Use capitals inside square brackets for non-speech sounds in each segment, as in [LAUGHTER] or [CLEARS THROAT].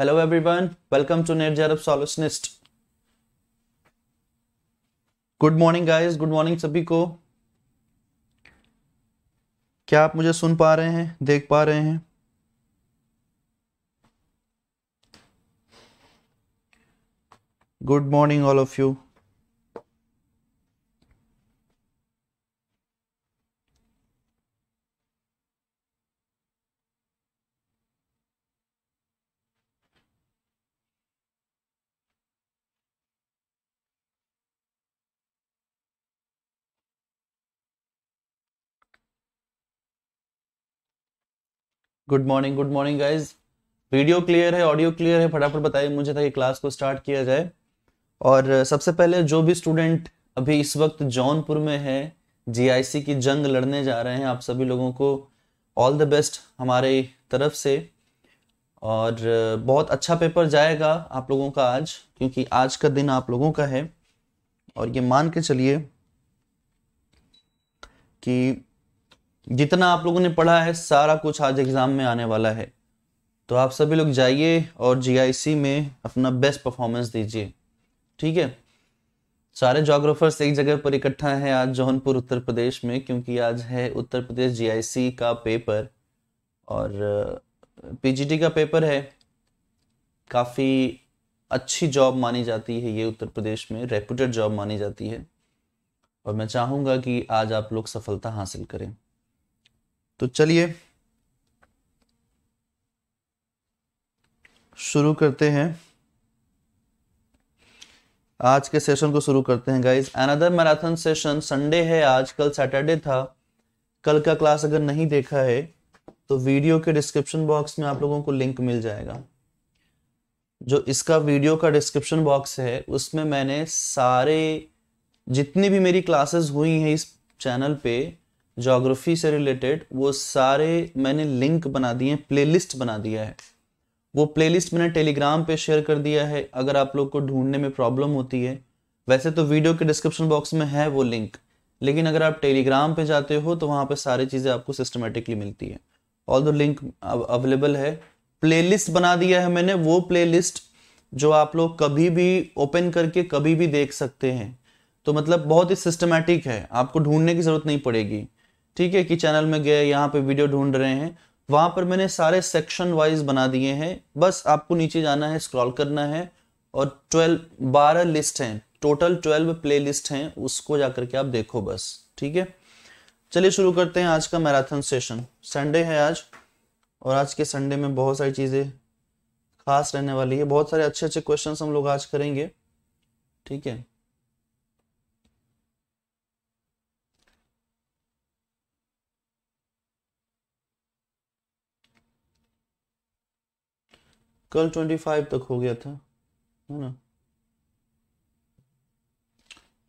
Everyone welcome to NET जरब Solutionist. Good morning guys good morning सभी को क्या आप मुझे सुन पा रहे हैं देख पा रहे हैं good morning all of you good morning good morning guys video clear है ऑडियो क्लियर है फटाफट बताइए मुझे ताकि क्लास को स्टार्ट किया जाए और सबसे पहले जो भी स्टूडेंट अभी इस वक्त जौनपुर में है जीआईसी की जंग लड़ने जा रहे हैं आप सभी लोगों को ऑल द बेस्ट हमारे तरफ से और बहुत अच्छा पेपर जाएगा आप लोगों का आज क्योंकि आज का दिन आप लोगों का है और ये मान के चलिए कि जितना आप लोगों ने पढ़ा है सारा कुछ आज एग्ज़ाम में आने वाला है तो आप सभी लोग जाइए और जीआईसी में अपना बेस्ट परफॉर्मेंस दीजिए ठीक है सारे जोग्राफर्स एक जगह पर इकट्ठा है आज जौनपुर उत्तर प्रदेश में क्योंकि आज है उत्तर प्रदेश जीआईसी का पेपर और पीजीटी का पेपर है काफ़ी अच्छी जॉब मानी जाती है ये उत्तर प्रदेश में रेपूटेड जॉब मानी जाती है और मैं चाहूँगा कि आज आप लोग सफलता हासिल करें तो चलिए शुरू करते हैं आज के सेशन को शुरू करते हैं guys another marathon session Sunday है आज कल सैटरडे था कल का क्लास अगर नहीं देखा है तो वीडियो के डिस्क्रिप्शन बॉक्स में आप लोगों को लिंक मिल जाएगा जो इसका वीडियो का डिस्क्रिप्शन बॉक्स है उसमें मैंने सारे जितनी भी मेरी क्लासेस हुई हैं इस चैनल पे जोग्राफी से रिलेटेड वो सारे मैंने लिंक बना दिए हैं प्लेलिस्ट बना दिया है वो प्लेलिस्ट मैंने टेलीग्राम पे शेयर कर दिया है अगर आप लोग को ढूंढने में प्रॉब्लम होती है वैसे तो वीडियो के डिस्क्रिप्शन बॉक्स में है वो लिंक लेकिन अगर आप टेलीग्राम पे जाते हो तो वहाँ पे सारी चीज़ें आपको सिस्टमेटिकली मिलती है ऑल दो लिंक अवेलेबल है प्लेलिस्ट बना दिया है मैंने वो प्लेलिस्ट जो आप लोग कभी भी ओपन करके कभी भी देख सकते हैं तो मतलब बहुत ही सिस्टमेटिक है आपको ढूंढने की ज़रूरत नहीं पड़ेगी ठीक है कि चैनल में गए यहाँ पे वीडियो ढूंढ रहे हैं वहां पर मैंने सारे सेक्शन वाइज बना दिए हैं बस आपको नीचे जाना है स्क्रॉल करना है और ट्वेल्व बारह लिस्ट हैं टोटल ट्वेल्व प्ले लिस्ट हैं उसको जाकर के आप देखो बस ठीक है चलिए शुरू करते हैं आज का मैराथन सेशन संडे है आज और आज के संडे में बहुत सारी चीज़ें खास रहने वाली है बहुत सारे अच्छे अच्छे क्वेश्चन हम लोग आज करेंगे ठीक है कल ट्वेंटी फाइव तक हो गया था है ना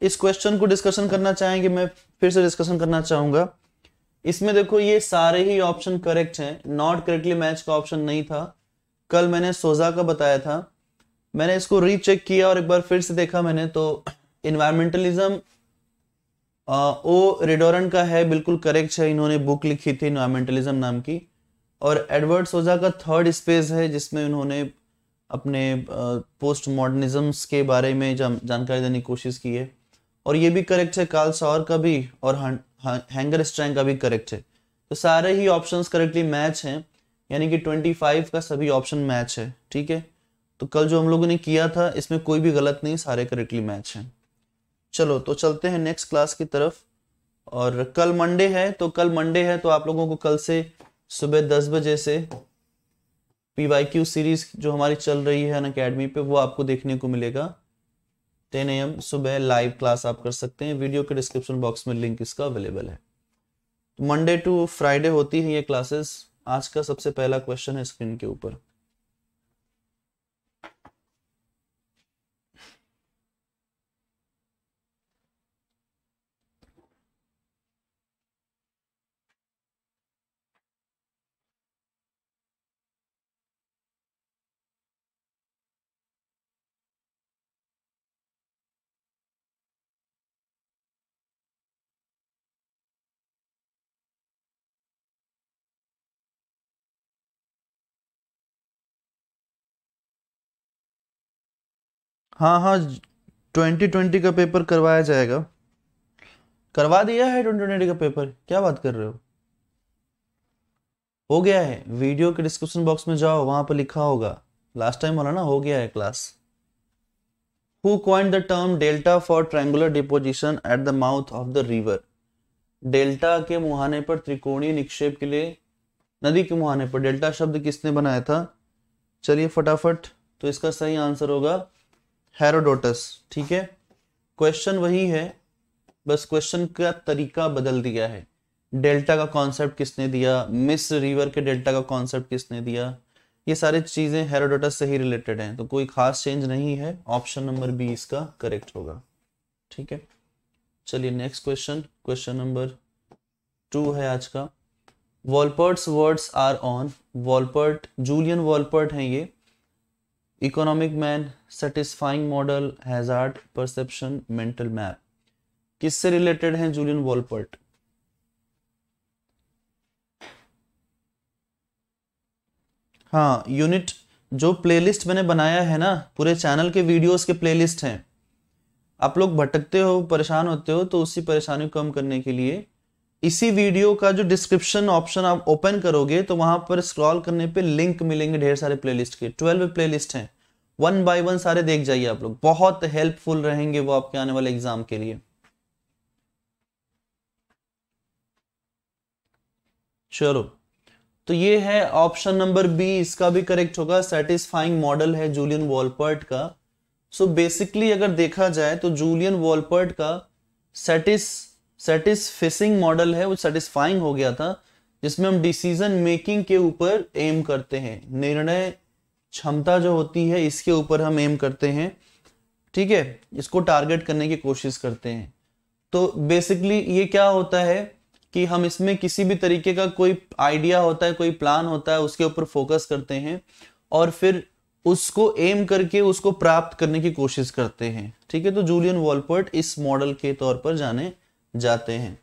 इस क्वेश्चन को डिस्कशन करना चाहेंगे मैं फिर से डिस्कशन करना चाहूंगा इसमें देखो ये सारे ही ऑप्शन करेक्ट हैं नॉट करेक्टली मैच का ऑप्शन नहीं था कल मैंने सोजा का बताया था मैंने इसको रीचेक किया और एक बार फिर से देखा मैंने तो इन्वायरमेंटलिज्म ओ रिडोरन का है बिल्कुल करेक्ट है इन्होंने बुक लिखी थी इन्वायरमेंटलिज्म नाम की और एडवर्ड सोजा का थर्ड स्पेस है जिसमें उन्होंने अपने पोस्ट मॉडर्निज़म्स के बारे में जानकारी देने की कोशिश की है और ये भी करेक्ट है काल सौर का भी और हैंगर स्ट्रैंग का भी करेक्ट है तो सारे ही ऑप्शंस करेक्टली मैच हैं यानी कि 25 का सभी ऑप्शन मैच है ठीक है तो कल जो हम लोगों ने किया था इसमें कोई भी गलत नहीं सारे करेक्टली मैच हैं चलो तो चलते हैं नेक्स्ट क्लास की तरफ और कल मंडे है तो कल मंडे है तो आप लोगों को कल से सुबह दस बजे से पी वाई क्यू सीरीज जो हमारी चल रही है अकेडमी पे वो आपको देखने को मिलेगा टेन एम सुबह लाइव क्लास आप कर सकते हैं वीडियो के डिस्क्रिप्शन बॉक्स में लिंक इसका अवेलेबल है मंडे टू फ्राइडे होती है ये क्लासेस आज का सबसे पहला क्वेश्चन है स्क्रीन के ऊपर हाँ हाँ ट्वेंटी ट्वेंटी का पेपर करवाया जाएगा करवा दिया है ट्वेंटी ट्वेंटी का पेपर क्या बात कर रहे हो हो गया है वीडियो के डिस्क्रिप्शन बॉक्स में जाओ वहां पर लिखा होगा लास्ट टाइम वाला ना हो गया है class who coined the term delta for triangular deposition at the mouth of the river delta के मुहाने पर त्रिकोणीय निक्षेप के लिए नदी के मुहाने पर डेल्टा शब्द किसने बनाया था चलिए फटाफट तो इसका सही आंसर होगा हेरोडोटस ठीक है क्वेश्चन वही है बस क्वेश्चन का तरीका बदल दिया है डेल्टा का कॉन्सेप्ट किसने दिया मिस रिवर के डेल्टा का कॉन्सेप्ट किसने दिया ये सारी चीजें हेरोडोटस से ही रिलेटेड हैं तो कोई खास चेंज नहीं है ऑप्शन नंबर बी इसका करेक्ट होगा ठीक है चलिए next question question number two है आज का Wolpert's words are on Wolpert Julian Wolpert हैं ये economic man satisfying model hazard perception mental map किससे रिलेटेड है जूलियन वॉलपर्ट हाँ यूनिट जो प्लेलिस्ट मैंने बनाया है ना पूरे चैनल के वीडियोस के प्लेलिस्ट हैं आप लोग भटकते हो परेशान होते हो तो उसी परेशानी को कम करने के लिए इसी वीडियो का जो डिस्क्रिप्शन ऑप्शन आप ओपन करोगे तो वहां पर स्क्रॉल करने पे लिंक मिलेंगे ढेर सारे प्लेलिस्ट के ट्वेल्व प्लेलिस्ट हैं वन बाय वन सारे देख जाइए आप लोग बहुत हेल्पफुल रहेंगे वो आपके आने वाले एग्जाम के लिए चलो तो ये है ऑप्शन नंबर बी इसका भी करेक्ट होगा सेटिस्फाइंग मॉडल है जूलियन वॉलपर्ट का सो so बेसिकली अगर देखा जाए तो जूलियन वॉलपर्ट का सेटिस सेटिस्फिसिंग मॉडल है वो सेटिस्फाइंग हो गया था जिसमें हम डिसीजन मेकिंग के ऊपर एम करते हैं निर्णय क्षमता जो होती है इसके ऊपर हम एम करते हैं ठीक है इसको टारगेट करने की कोशिश करते हैं तो बेसिकली ये क्या होता है कि हम इसमें किसी भी तरीके का कोई आइडिया होता है कोई प्लान होता है उसके ऊपर फोकस करते हैं और फिर उसको एम करके उसको प्राप्त करने की कोशिश करते हैं ठीक है तो जूलियन वॉलपर्ट इस मॉडल के तौर पर जाने जाते हैं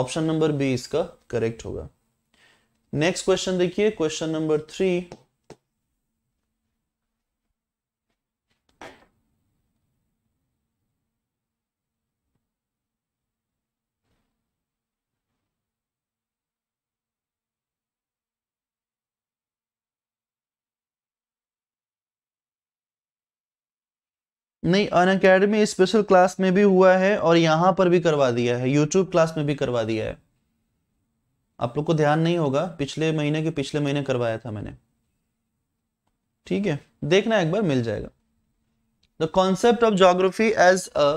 ऑप्शन नंबर बी इसका करेक्ट होगा नेक्स्ट क्वेश्चन देखिए क्वेश्चन नंबर थ्री नहीं अन अकेडमी स्पेशल क्लास में भी हुआ है और यहां पर भी करवा दिया है यूट्यूब क्लास में भी करवा दिया है आप लोग को ध्यान नहीं होगा पिछले महीने के पिछले महीने करवाया था मैंने ठीक है देखना एक बार मिल जाएगा the concept of geography as a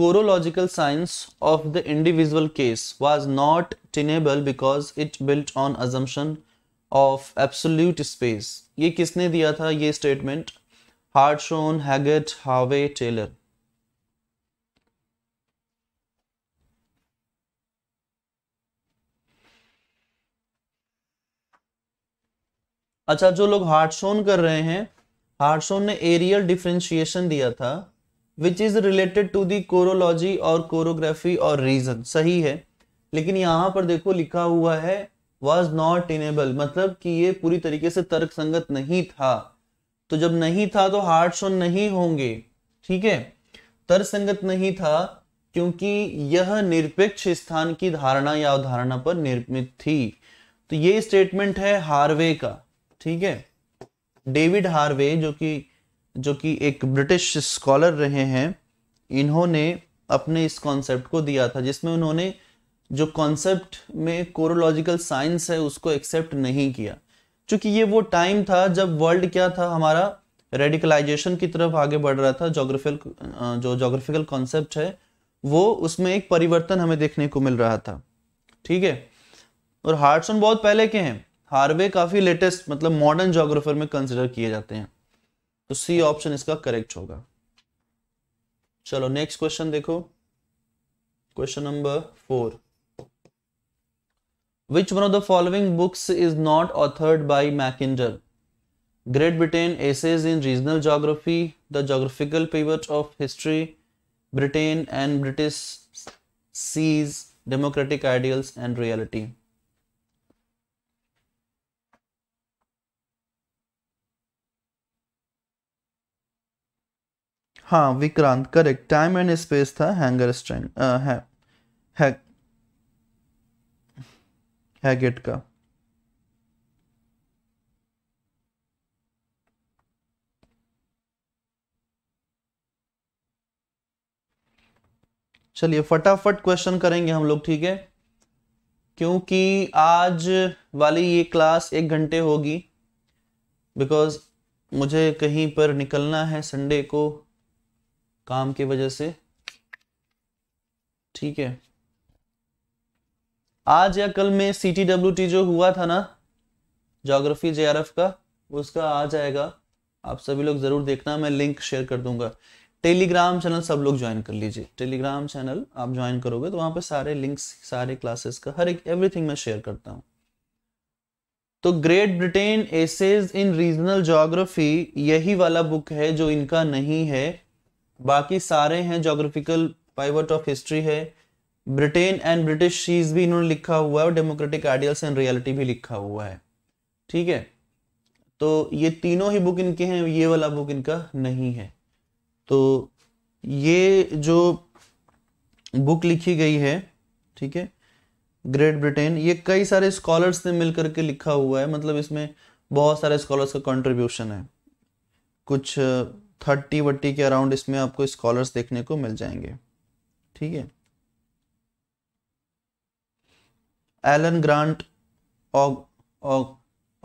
chorological science of the individual case was not tenable because it built on assumption of absolute space ये किसने दिया था ये statement Hartshorn, Haggett, Harvey, Taylor. अच्छा जो लोग हार्टसोन कर रहे हैं हार्टसोन ने एरियल डिफ्रेंशिएशन दिया था which is related to the chorology और कोरोग्राफी और रीजन सही है लेकिन यहां पर देखो लिखा हुआ है वॉज नॉट इनेबल मतलब कि ये पूरी तरीके से तर्क संगत नहीं था तो जब नहीं था तो हार्ट शो नहीं होंगे ठीक है तरसंगत नहीं था क्योंकि यह निरपेक्ष स्थान की धारणा या अवधारणा पर निर्मित थी तो ये स्टेटमेंट है हार्वे का ठीक है डेविड हार्वे जो कि जो कि एक ब्रिटिश स्कॉलर रहे हैं इन्होंने अपने इस कॉन्सेप्ट को दिया था जिसमें उन्होंने जो कॉन्सेप्ट में कोरोलॉजिकल साइंस है उसको एक्सेप्ट नहीं किया चूंकि ये वो टाइम था जब वर्ल्ड क्या था हमारा रेडिकलाइजेशन की तरफ आगे बढ़ रहा था जोग्राफिकल जो जोग्राफिकल कॉन्सेप्ट है वो उसमें एक परिवर्तन हमें देखने को मिल रहा था ठीक है और हार्डसन बहुत पहले के हैं हार्वे काफ़ी लेटेस्ट मतलब मॉडर्न जोग्राफर में कंसिडर किए जाते हैं तो सी ऑप्शन इसका करेक्ट होगा चलो नेक्स्ट क्वेश्चन देखो question number four Which one of the following books is not authored by Mackinder? Great Britain Essays in Regional Geography, The Geographical Pivot of History, Britain and British Seas, Democratic Ideals and Reality. हाँ Vikrant correct time and space था हैंगर स्ट्रेंग है, है, Haggett gate का चलिए फटाफट question करेंगे हम लोग ठीक है क्योंकि आज वाली ये क्लास एक घंटे होगी बिकॉज मुझे कहीं पर निकलना है संडे को काम की वजह से ठीक है आज या कल में सी टी डब्ल्यू टी जो हुआ था ना जोग्राफी जे आर एफ का उसका आ जाएगा आप सभी लोग जरूर देखना मैं लिंक शेयर कर दूंगा टेलीग्राम चैनल सब लोग ज्वाइन कर लीजिए टेलीग्राम चैनल आप ज्वाइन करोगे तो वहां पे सारे लिंक्स सारे क्लासेस का हर एक एवरीथिंग मैं शेयर करता हूँ तो Great Britain essays in regional geography यही वाला बुक है जो इनका नहीं है बाकी सारे हैं जोग्राफिकल पाइवर्ट ऑफ हिस्ट्री है ब्रिटेन एंड ब्रिटिश सीज भी इन्होंने लिखा हुआ है और डेमोक्रेटिक आइडियल्स एंड रियलिटी भी लिखा हुआ है ठीक है तो ये तीनों ही बुक इनके हैं ये वाला बुक इनका नहीं है तो ये जो बुक लिखी गई है ठीक है ग्रेट ब्रिटेन ये कई सारे स्कॉलर्स ने मिलकर के लिखा हुआ है मतलब इसमें बहुत सारे स्कॉलर्स का कंट्रीब्यूशन है कुछ थर्टी वर्टी के अराउंड इसमें आपको स्कॉलर्स देखने को मिल जाएंगे ठीक है एलन ग्रांट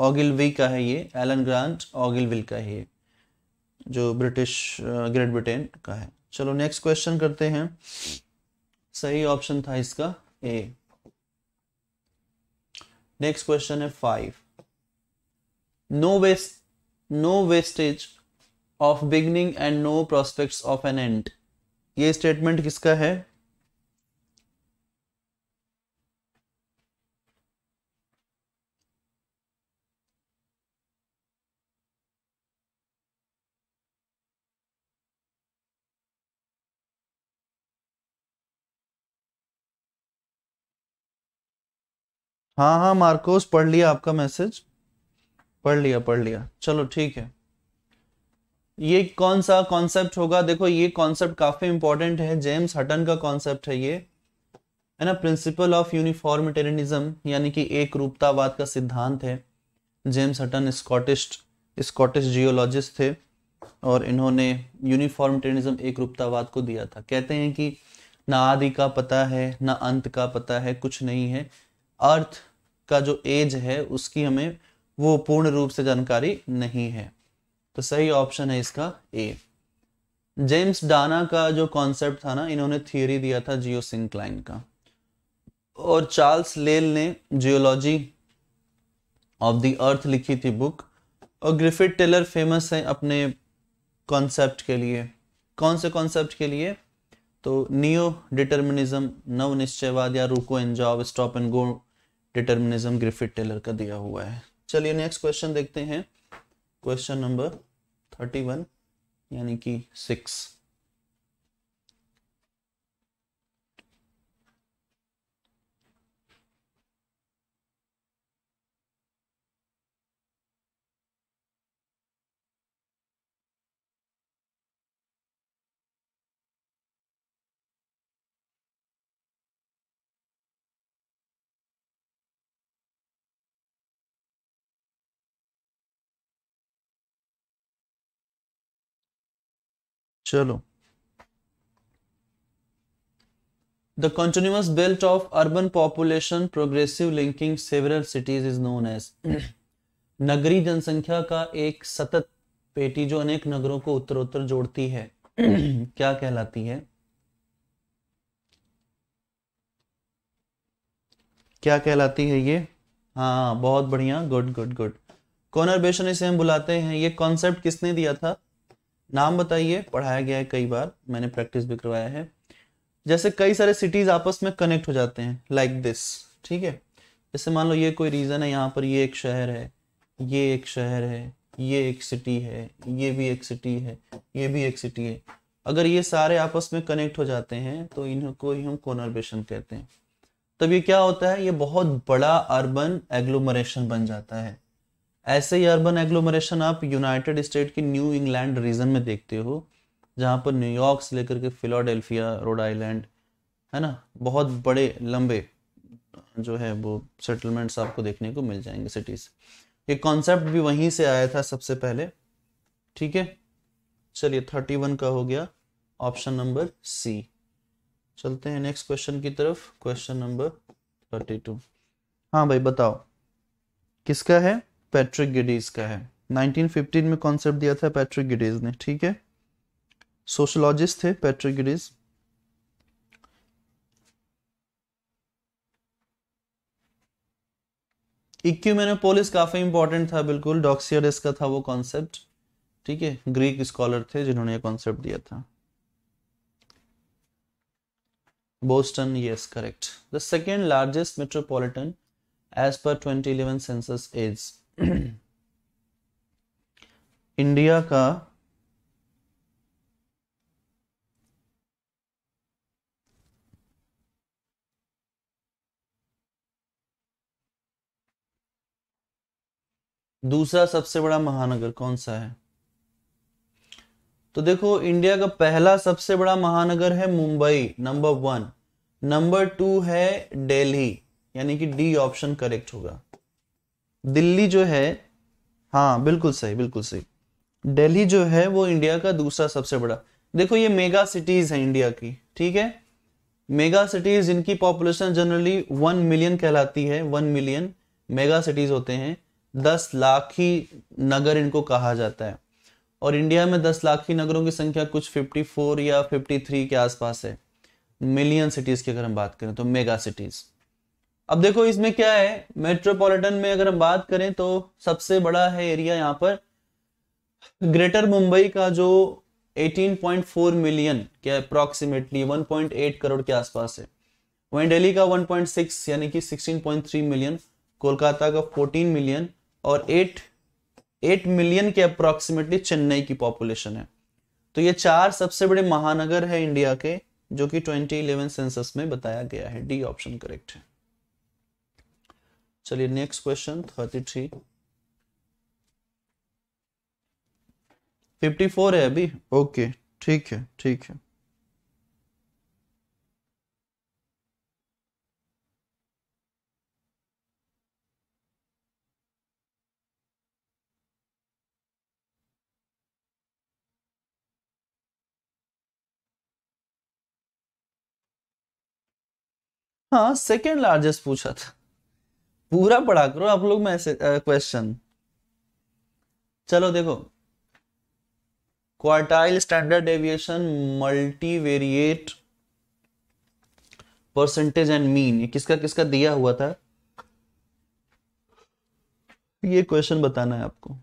ऑगिलवी का है ये एलन ग्रांट ऑगिलविल का है जो ब्रिटिश ग्रेट ब्रिटेन का है चलो नेक्स्ट क्वेश्चन करते हैं सही ऑप्शन था इसका ए नेक्स्ट क्वेश्चन है five no vest no vestige of beginning and no prospects of an end ये स्टेटमेंट किसका है हाँ हाँ मार्कोस पढ़ लिया आपका मैसेज पढ़ लिया पढ़ लिया चलो ठीक है ये कौन सा कॉन्सेप्ट होगा देखो ये कॉन्सेप्ट काफी इंपॉर्टेंट है जेम्स हटन का कॉन्सेप्ट है ये है ना प्रिंसिपल ऑफ यूनिफॉर्मिटेरिज्म यानी कि एक रूपतावाद का सिद्धांत है James Hutton Scottish Scottish geologist थे और इन्होंने यूनिफॉर्मिटेरिज्म एक रूपतावाद को दिया था कहते हैं कि ना आदि का पता है ना अंत का पता है कुछ नहीं है अर्थ का जो एज है उसकी हमें वो पूर्ण रूप से जानकारी नहीं है तो सही ऑप्शन है इसका ए जेम्स डाना का जो कॉन्सेप्ट था ना इन्होंने थियोरी दिया था जियो सिंक्लाइन का और चार्ल्स लेल ने जियोलॉजी ऑफ द अर्थ लिखी थी बुक और ग्रिफिट टेलर फेमस है अपने कॉन्सेप्ट के लिए कौन से कॉन्सेप्ट के लिए तो नियो डिटर्मिनिज्म नव निश्चयवाद या रुको एंड जॉब stop and go determinism Griffith Taylor का दिया हुआ है चलिए नेक्स्ट क्वेश्चन देखते हैं क्वेश्चन नंबर थर्टी वन यानी कि सिक्स चलो the continuous belt of urban population progressive linking several cities is known as नगरी जनसंख्या का एक सतत पेटी जो अनेक नगरों को उत्तरोत्तर जोड़ती है [CLEARS THROAT] क्या कहलाती है क्या कहलाती है ये हाँ बहुत बढ़िया गुड गुड गुड कॉनरबेशन इसे हम बुलाते हैं ये कॉन्सेप्ट किसने दिया था नाम बताइए पढ़ाया गया है कई बार मैंने प्रैक्टिस भी करवाया है जैसे कई सारे सिटीज आपस में कनेक्ट हो जाते हैं लाइक दिस ठीक है जैसे मान लो ये कोई रीजन है यहाँ पर ये एक शहर है ये एक शहर है ये एक सिटी है ये भी एक सिटी है ये भी एक सिटी है अगर ये सारे आपस में कनेक्ट हो जाते हैं तो इनको ही हम कोनरबेशन कहते हैं तब ये क्या होता है ये बहुत बड़ा अर्बन एग्लोमरेशन बन जाता है ऐसे ही अर्बन एग्लोमरेशन आप यूनाइटेड स्टेट के न्यू इंग्लैंड रीजन में देखते हो जहाँ पर न्यूयॉर्क से लेकर के फिलाडेल्फिया रोड आइलैंड है ना बहुत बड़े लंबे जो है वो सेटलमेंट्स आपको देखने को मिल जाएंगे सिटीज ये कॉन्सेप्ट भी वहीं से आया था सबसे पहले ठीक है चलिए थर्टी वन का हो गया ऑप्शन नंबर सी चलते हैं नेक्स्ट क्वेश्चन की तरफ क्वेश्चन नंबर थर्टी टू हाँ भाई बताओ किसका है पैट्रिक गिडीज का है 1915 में कॉन्सेप्ट दिया था पैट्रिक गिडीज ने ठीक है सोशोलॉजिस्ट थे पैट्रिक गिडीज इक्यूमेनोपोलिस e काफी इंपॉर्टेंट था बिल्कुल डॉक्सियरस का था वो कॉन्सेप्ट ठीक है ग्रीक स्कॉलर थे जिन्होंने ये कॉन्सेप्ट दिया था Boston yes correct the second largest metropolitan as पर twenty eleven census is [CLEARS THROAT] India का दूसरा सबसे बड़ा महानगर कौन सा है तो देखो इंडिया का पहला सबसे बड़ा महानगर है Mumbai number one number two है दिल्ली यानी कि डी ऑप्शन करेक्ट होगा दिल्ली जो है हाँ बिल्कुल सही बिल्कुल सही दिल्ली जो है वो इंडिया का दूसरा सबसे बड़ा देखो ये मेगा सिटीज है इंडिया की ठीक है मेगा सिटीज जिनकी पॉपुलेशन जनरली वन मिलियन कहलाती है वन मिलियन मेगा सिटीज होते हैं दस लाख ही नगर इनको कहा जाता है और इंडिया में दस लाख ही नगरों की संख्या कुछ फिफ्टी फोर या फिफ्टी थ्री के आसपास है मिलियन सिटीज की अगर हम बात करें तो मेगा सिटीज़ अब देखो इसमें क्या है मेट्रोपॉलिटन में अगर हम बात करें तो सबसे बड़ा है एरिया यहाँ पर ग्रेटर मुंबई का जो 18.4 मिलियन क्या अप्रोक्सीमेटली 1.8 करोड़ के आसपास है वहीं दिल्ली का 1.6 यानी कि 16.3 मिलियन कोलकाता का 14 मिलियन और 8 8 मिलियन के अप्रोक्सीमेटली चेन्नई की पॉपुलेशन है तो ये चार सबसे बड़े महानगर है इंडिया के जो कि 2011 सेंसस में बताया गया है डी ऑप्शन करेक्ट है चलिए next question thirty three fifty four है अभी ओके ठीक है ठीक है हाँ सेकेंड लार्जेस्ट पूछा था पूरा पढ़ा करो आप लोग मैसेज क्वेश्चन चलो देखो quartile standard deviation multivariate percentage and mean ये किसका किसका दिया हुआ था ये क्वेश्चन बताना है आपको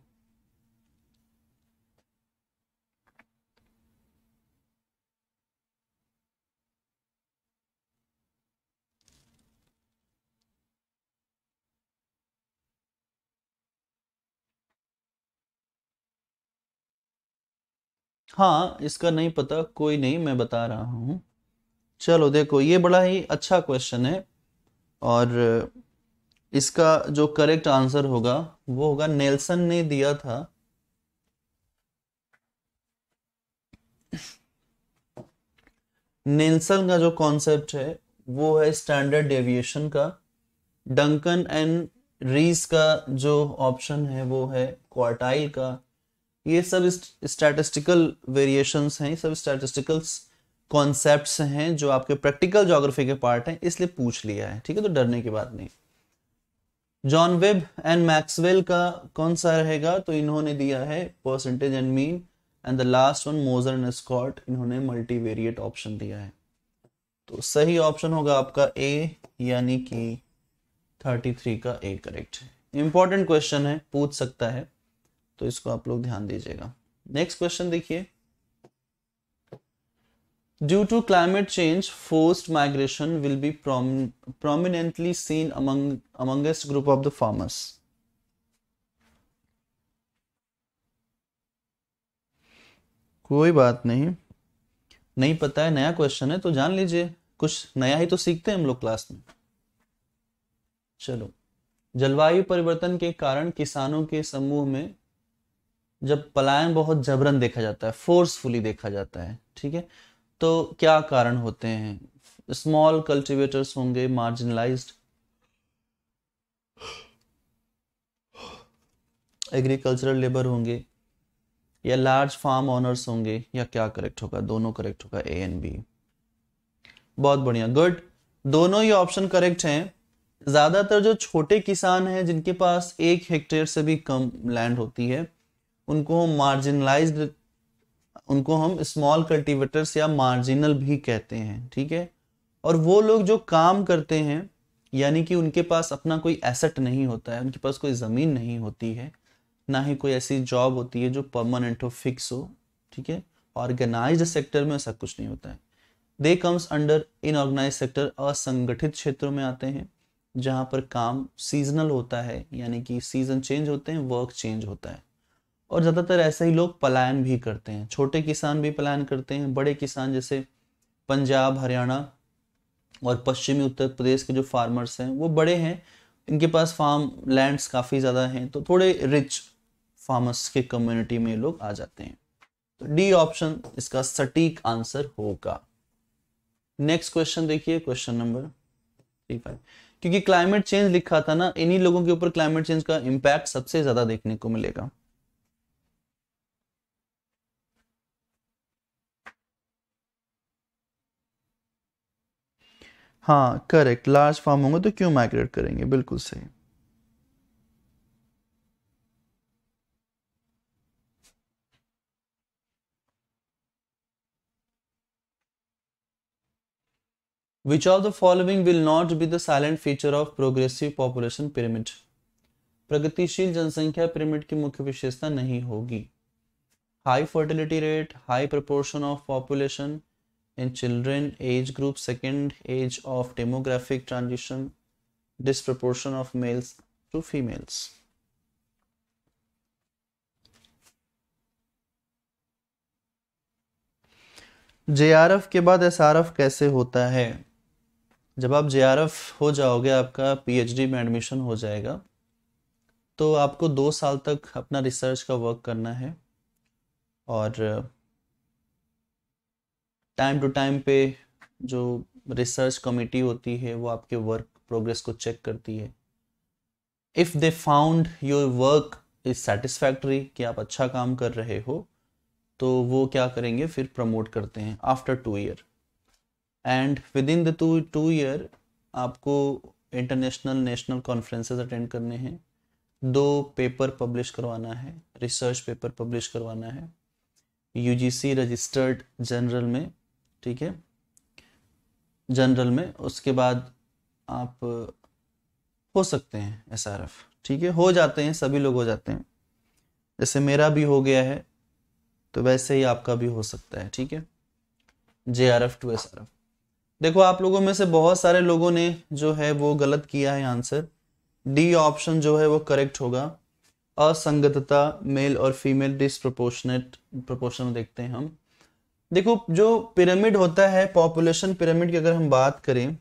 हाँ इसका नहीं पता कोई नहीं मैं बता रहा हूँ चलो देखो ये बड़ा ही अच्छा क्वेश्चन है और इसका जो करेक्ट आंसर होगा वो होगा नेल्सन ने दिया था नेल्सन का जो कॉन्सेप्ट है वो है स्टैंडर्ड डेविएशन का डंकन एंड रीस का जो ऑप्शन है वो है क्वार्टाइल का ये सब स्टैटिस्टिकल वेरिएशंस हैं ये सब स्टैटिस्टिकल कॉन्सेप्ट हैं जो आपके प्रैक्टिकल जोग्राफी के पार्ट हैं इसलिए पूछ लिया है ठीक है तो डरने की बात नहीं जॉन वेब एंड मैक्सवेल का कौन सा रहेगा तो इन्होंने दिया है percentage and mean and the last one Moser and Scott इन्होंने मल्टीवेरिएट ऑप्शन दिया है तो सही ऑप्शन होगा आपका ए यानी कि 33 का ए करेक्ट है इंपॉर्टेंट क्वेश्चन है पूछ सकता है तो इसको आप लोग ध्यान दीजिएगा नेक्स्ट क्वेश्चन देखिए due to climate change forced migration will be prominently seen among among group of the farmers कोई बात नहीं नहीं पता है नया क्वेश्चन है तो जान लीजिए कुछ नया ही तो सीखते हैं हम लोग क्लास में चलो जलवायु परिवर्तन के कारण किसानों के समूह में जब पलायन बहुत जबरन देखा जाता है फोर्सफुली देखा जाता है ठीक है तो क्या कारण होते हैं स्मॉल कल्टीवेटर्स होंगे मार्जिनलाइज्ड एग्रीकल्चरल लेबर होंगे या लार्ज फार्म ऑनर्स होंगे या क्या करेक्ट होगा दोनों करेक्ट होगा ए एंड बी बहुत बढ़िया गुड दोनों ही ऑप्शन करेक्ट हैं ज्यादातर जो छोटे किसान हैं जिनके पास एक हेक्टेयर से भी कम लैंड होती है उनको हम मार्जिनलाइज उनको हम स्मॉल कल्टीवेटर्स या मार्जिनल भी कहते हैं ठीक है और वो लोग जो काम करते हैं यानी कि उनके पास अपना कोई एसेट नहीं होता है उनके पास कोई ज़मीन नहीं होती है ना ही कोई ऐसी जॉब होती है जो परमानेंट हो फिक्स हो ठीक है ऑर्गेनाइज सेक्टर में ऐसा कुछ नहीं होता है they comes under unorganised sector असंगठित क्षेत्रों में आते हैं जहाँ पर काम सीजनल होता है यानी कि सीजन चेंज होते हैं वर्क चेंज होता है और ज़्यादातर ऐसे ही लोग पलायन भी करते हैं छोटे किसान भी पलायन करते हैं बड़े किसान जैसे पंजाब हरियाणा और पश्चिमी उत्तर प्रदेश के जो फार्मर्स हैं वो बड़े हैं इनके पास फार्म लैंड्स काफ़ी ज़्यादा हैं तो थोड़े रिच फार्मर्स के कम्युनिटी में लोग आ जाते हैं तो डी ऑप्शन इसका सटीक आंसर होगा नेक्स्ट क्वेश्चन देखिए क्वेश्चन नंबर थ्री फाइव क्योंकि क्लाइमेट चेंज लिखा था ना इन्हीं लोगों के ऊपर क्लाइमेट चेंज का इम्पैक्ट सबसे ज़्यादा देखने को मिलेगा हाँ करेक्ट लार्ज फार्म होंगे तो क्यों माइग्रेट करेंगे बिल्कुल सही which of the following will not be the salient feature of progressive population pyramid प्रगतिशील जनसंख्या पिरामिड की मुख्य विशेषता नहीं होगी high fertility rate high proportion of population in children age group second age of demographic transition disproportion of males to females J के बाद एस कैसे होता है जब आप जे हो जाओगे आपका पीएचडी में एडमिशन हो जाएगा तो आपको दो साल तक अपना रिसर्च का वर्क करना है और टाइम टू टाइम पे जो रिसर्च कमेटी होती है वो आपके वर्क प्रोग्रेस को चेक करती है if they found your work is satisfactory कि आप अच्छा काम कर रहे हो तो वो क्या करेंगे फिर प्रमोट करते हैं after two year and within the two two year आपको इंटरनेशनल नेशनल कॉन्फ्रेंसेस अटेंड करने हैं दो पेपर पब्लिश करवाना है रिसर्च पेपर पब्लिश करवाना है यूजीसी रजिस्टर्ड जनरल में ठीक है जनरल में उसके बाद आप हो सकते हैं एस आर एफ ठीक है हो जाते हैं सभी लोग हो जाते हैं जैसे मेरा भी हो गया है तो वैसे ही आपका भी हो सकता है ठीक है J R F to S R F देखो आप लोगों में से बहुत सारे लोगों ने जो है वो गलत किया है आंसर डी ऑप्शन जो है वो करेक्ट होगा असंगतता मेल और फीमेल डिसप्रोपोर्शनेट प्रोपोर्शन देखते हैं हम देखो जो पिरामिड होता है पॉपुलेशन पिरामिड की अगर हम बात करें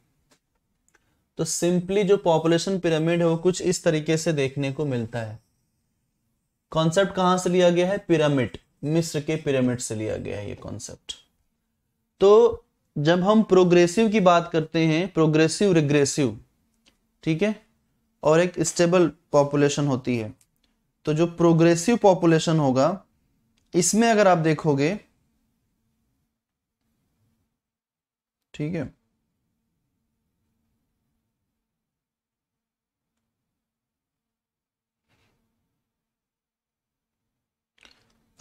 तो सिंपली जो पॉपुलेशन पिरामिड है वो कुछ इस तरीके से देखने को मिलता है कॉन्सेप्ट कहां से लिया गया है पिरामिड मिस्र के पिरामिड से लिया गया है ये कॉन्सेप्ट तो जब हम प्रोग्रेसिव की बात करते हैं प्रोग्रेसिव रिग्रेसिव ठीक है और एक स्टेबल पॉपुलेशन होती है तो जो प्रोग्रेसिव पॉपुलेशन होगा इसमें अगर आप देखोगे ठीक है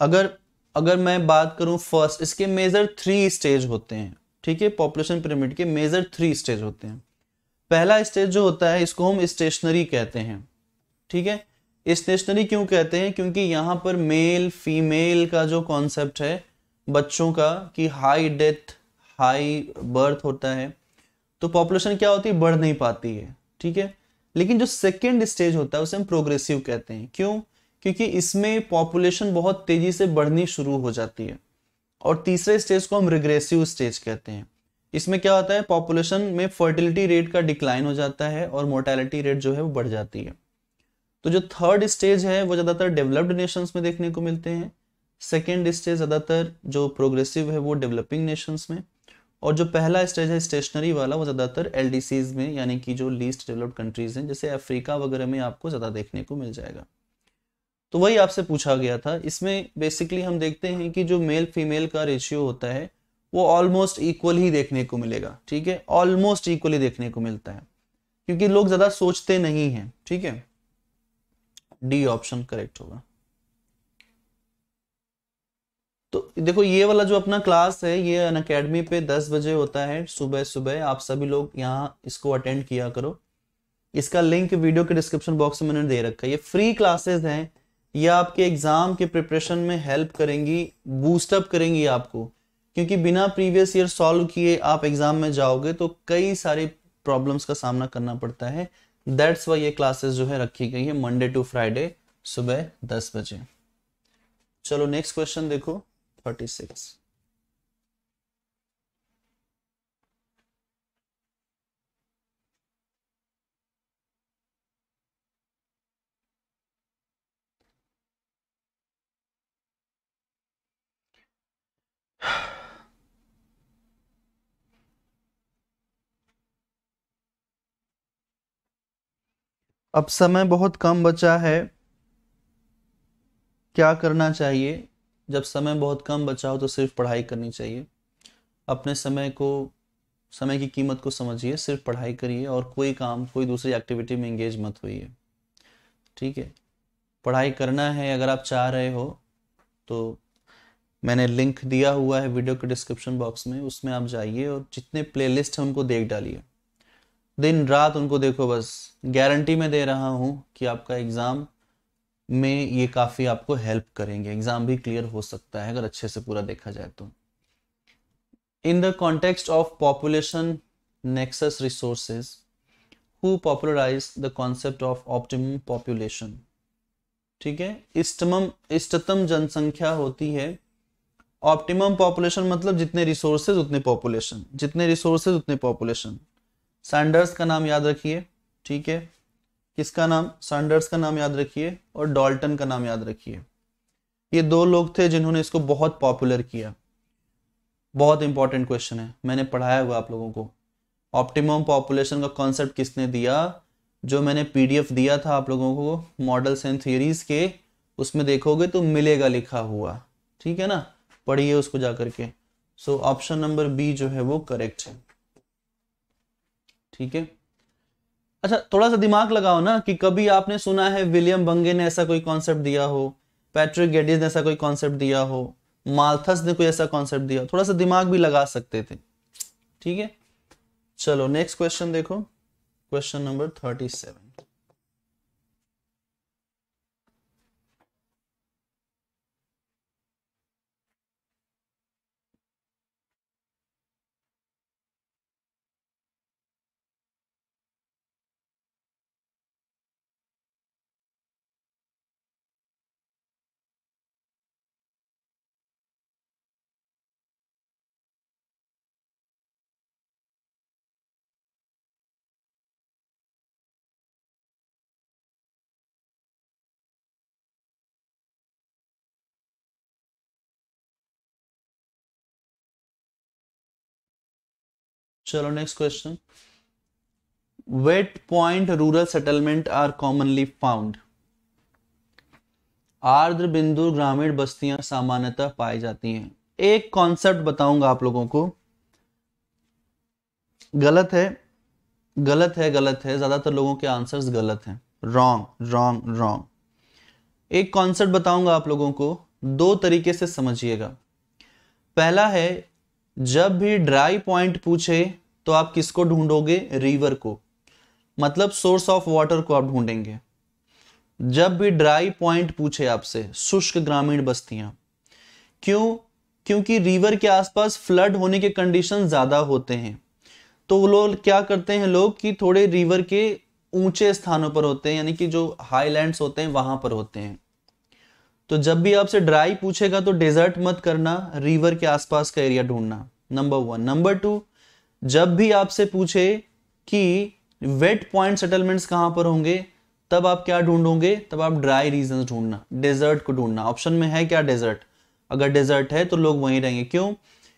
अगर अगर मैं बात करूं फर्स्ट इसके मेजर थ्री स्टेज होते हैं ठीक है पॉपुलेशन पिरामिड के मेजर थ्री स्टेज होते हैं पहला स्टेज जो होता है इसको हम स्टेशनरी कहते हैं ठीक है स्टेशनरी क्यों कहते हैं क्योंकि यहां पर मेल फीमेल का जो कॉन्सेप्ट है बच्चों का कि हाई डेथ हाई बर्थ होता है तो पॉपुलेशन क्या होती है बढ़ नहीं पाती है ठीक है लेकिन जो सेकेंड स्टेज होता है उसे हम प्रोग्रेसिव कहते हैं क्यों क्योंकि इसमें पॉपुलेशन बहुत तेजी से बढ़नी शुरू हो जाती है और तीसरे स्टेज को हम रिग्रेसिव स्टेज कहते हैं इसमें क्या होता है पॉपुलेशन में फर्टिलिटी रेट का डिक्लाइन हो जाता है और मोर्टेलिटी रेट जो है वो बढ़ जाती है तो जो थर्ड स्टेज है वो ज़्यादातर डेवलप्ड नेशंस में देखने को मिलते हैं सेकेंड स्टेज ज़्यादातर जो प्रोग्रेसिव है वो डेवलपिंग नेशंस में और जो पहला स्टेज है स्टेशनरी वाला वो ज़्यादातर एल में यानी कि जो लीस्ट डेवलप्ड कंट्रीज़ हैं जैसे अफ्रीका वगैरह में आपको ज़्यादा देखने को मिल जाएगा तो वही आपसे पूछा गया था इसमें बेसिकली हम देखते हैं कि जो मेल फीमेल का रेशियो होता है वो ऑलमोस्ट इक्वल ही देखने को मिलेगा ठीक है ऑलमोस्ट इक्वली देखने को मिलता है क्योंकि लोग ज़्यादा सोचते नहीं है ठीक है डी ऑप्शन करेक्ट होगा तो देखो ये वाला जो अपना क्लास है ये अन अकेडमी पे दस बजे होता है सुबह सुबह आप सभी लोग यहाँ इसको अटेंड किया करो इसका लिंक वीडियो के डिस्क्रिप्शन बॉक्स में मैंने दे रखा है ये फ्री क्लासेस हैं ये आपके एग्जाम के प्रिपरेशन में हेल्प करेंगी बूस्टअप करेंगी आपको क्योंकि बिना प्रीवियस ईयर सॉल्व किए आप एग्जाम में जाओगे तो कई सारी प्रॉब्लम्स का सामना करना पड़ता है दैट्स वाई ये क्लासेस जो है रखी गई है मंडे टू फ्राइडे सुबह दस बजे चलो नेक्स्ट क्वेश्चन देखो सिक्स अब समय बहुत कम बचा है क्या करना चाहिए जब समय बहुत कम बचा हो तो सिर्फ पढ़ाई करनी चाहिए अपने समय को समय की कीमत को समझिए सिर्फ पढ़ाई करिए और कोई काम कोई दूसरी एक्टिविटी में इंगेज मत होइए ठीक है पढ़ाई करना है अगर आप चाह रहे हो तो मैंने लिंक दिया हुआ है वीडियो के डिस्क्रिप्शन बॉक्स में उसमें आप जाइए और जितने प्लेलिस्ट हैं उनको देख डालिए दिन रात उनको देखो बस गारंटी में दे रहा हूँ कि आपका एग्ज़ाम में ये काफ़ी आपको हेल्प करेंगे एग्जाम भी क्लियर हो सकता है अगर अच्छे से पूरा देखा जाए तो in the context of population nexus resources who popularise the concept of optimum population ठीक है इष्टम इष्टतम जनसंख्या होती है ऑप्टिमम पॉपुलेशन मतलब जितने रिसोर्सेज उतने पॉपुलेशन जितने रिसोर्सेज उतने पॉपुलेशन सैंडर्स का नाम याद रखिए ठीक है किसका नाम सैंडर्स का नाम याद रखिए और डॉल्टन का नाम याद रखिए ये दो लोग थे जिन्होंने इसको बहुत पॉपुलर किया बहुत इंपॉर्टेंट क्वेश्चन है मैंने पढ़ाया हुआ आप लोगों को ऑप्टिमम पॉपुलेशन का कॉन्सेप्ट किसने दिया जो मैंने पीडीएफ दिया था आप लोगों को मॉडल्स एंड थियरीज के उसमें देखोगे तो मिलेगा लिखा हुआ ठीक है ना पढ़िए उसको जा करके सो ऑप्शन नंबर बी जो है वो करेक्ट है ठीक है अच्छा थोड़ा सा दिमाग लगाओ ना कि कभी आपने सुना है विलियम बंगे ने ऐसा कोई कॉन्सेप्ट दिया हो पैट्रिक गेडिस ने ऐसा कोई कॉन्सेप्ट दिया हो माल्थस ने कोई ऐसा कॉन्सेप्ट दिया थोड़ा सा दिमाग भी लगा सकते थे ठीक है चलो नेक्स्ट क्वेश्चन देखो क्वेश्चन नंबर थर्टी सेवन चलो next question wet point rural settlement are commonly found आर्द्र बिंदु ग्रामीण बस्तियां सामान्यतः पाई जाती हैं एक कॉन्सेप्ट बताऊंगा आप लोगों को गलत है गलत है गलत है ज्यादातर लोगों के आंसर्स गलत हैं रॉन्ग रॉन्ग रॉन्ग एक कॉन्सेप्ट बताऊंगा आप लोगों को दो तरीके से समझिएगा पहला है जब भी ड्राई पॉइंट पूछे तो आप किसको ढूंढोगे रिवर को मतलब सोर्स ऑफ वाटर को आप ढूंढेंगे जब भी ड्राई पॉइंट पूछे आपसे शुष्क ग्रामीण बस्तियां क्यों क्योंकि रिवर के आसपास फ्लड होने के कंडीशन ज़्यादा होते हैं तो वो लोग क्या करते हैं लोग कि थोड़े रिवर के ऊंचे स्थानों पर होते हैं यानी कि जो हाईलैंड्स होते हैं वहां पर होते हैं तो जब भी आपसे ड्राई पूछेगा तो डेजर्ट मत करना रिवर के आसपास का एरिया ढूंढना नंबर वन नंबर टू जब भी आपसे पूछे कि वेट पॉइंट सेटलमेंट्स कहां पर होंगे तब आप क्या ढूंढोगे तब आप ड्राई रीजन ढूंढना डेजर्ट को ढूंढना ऑप्शन में है क्या डेजर्ट अगर डेजर्ट है तो लोग वहीं रहेंगे क्यों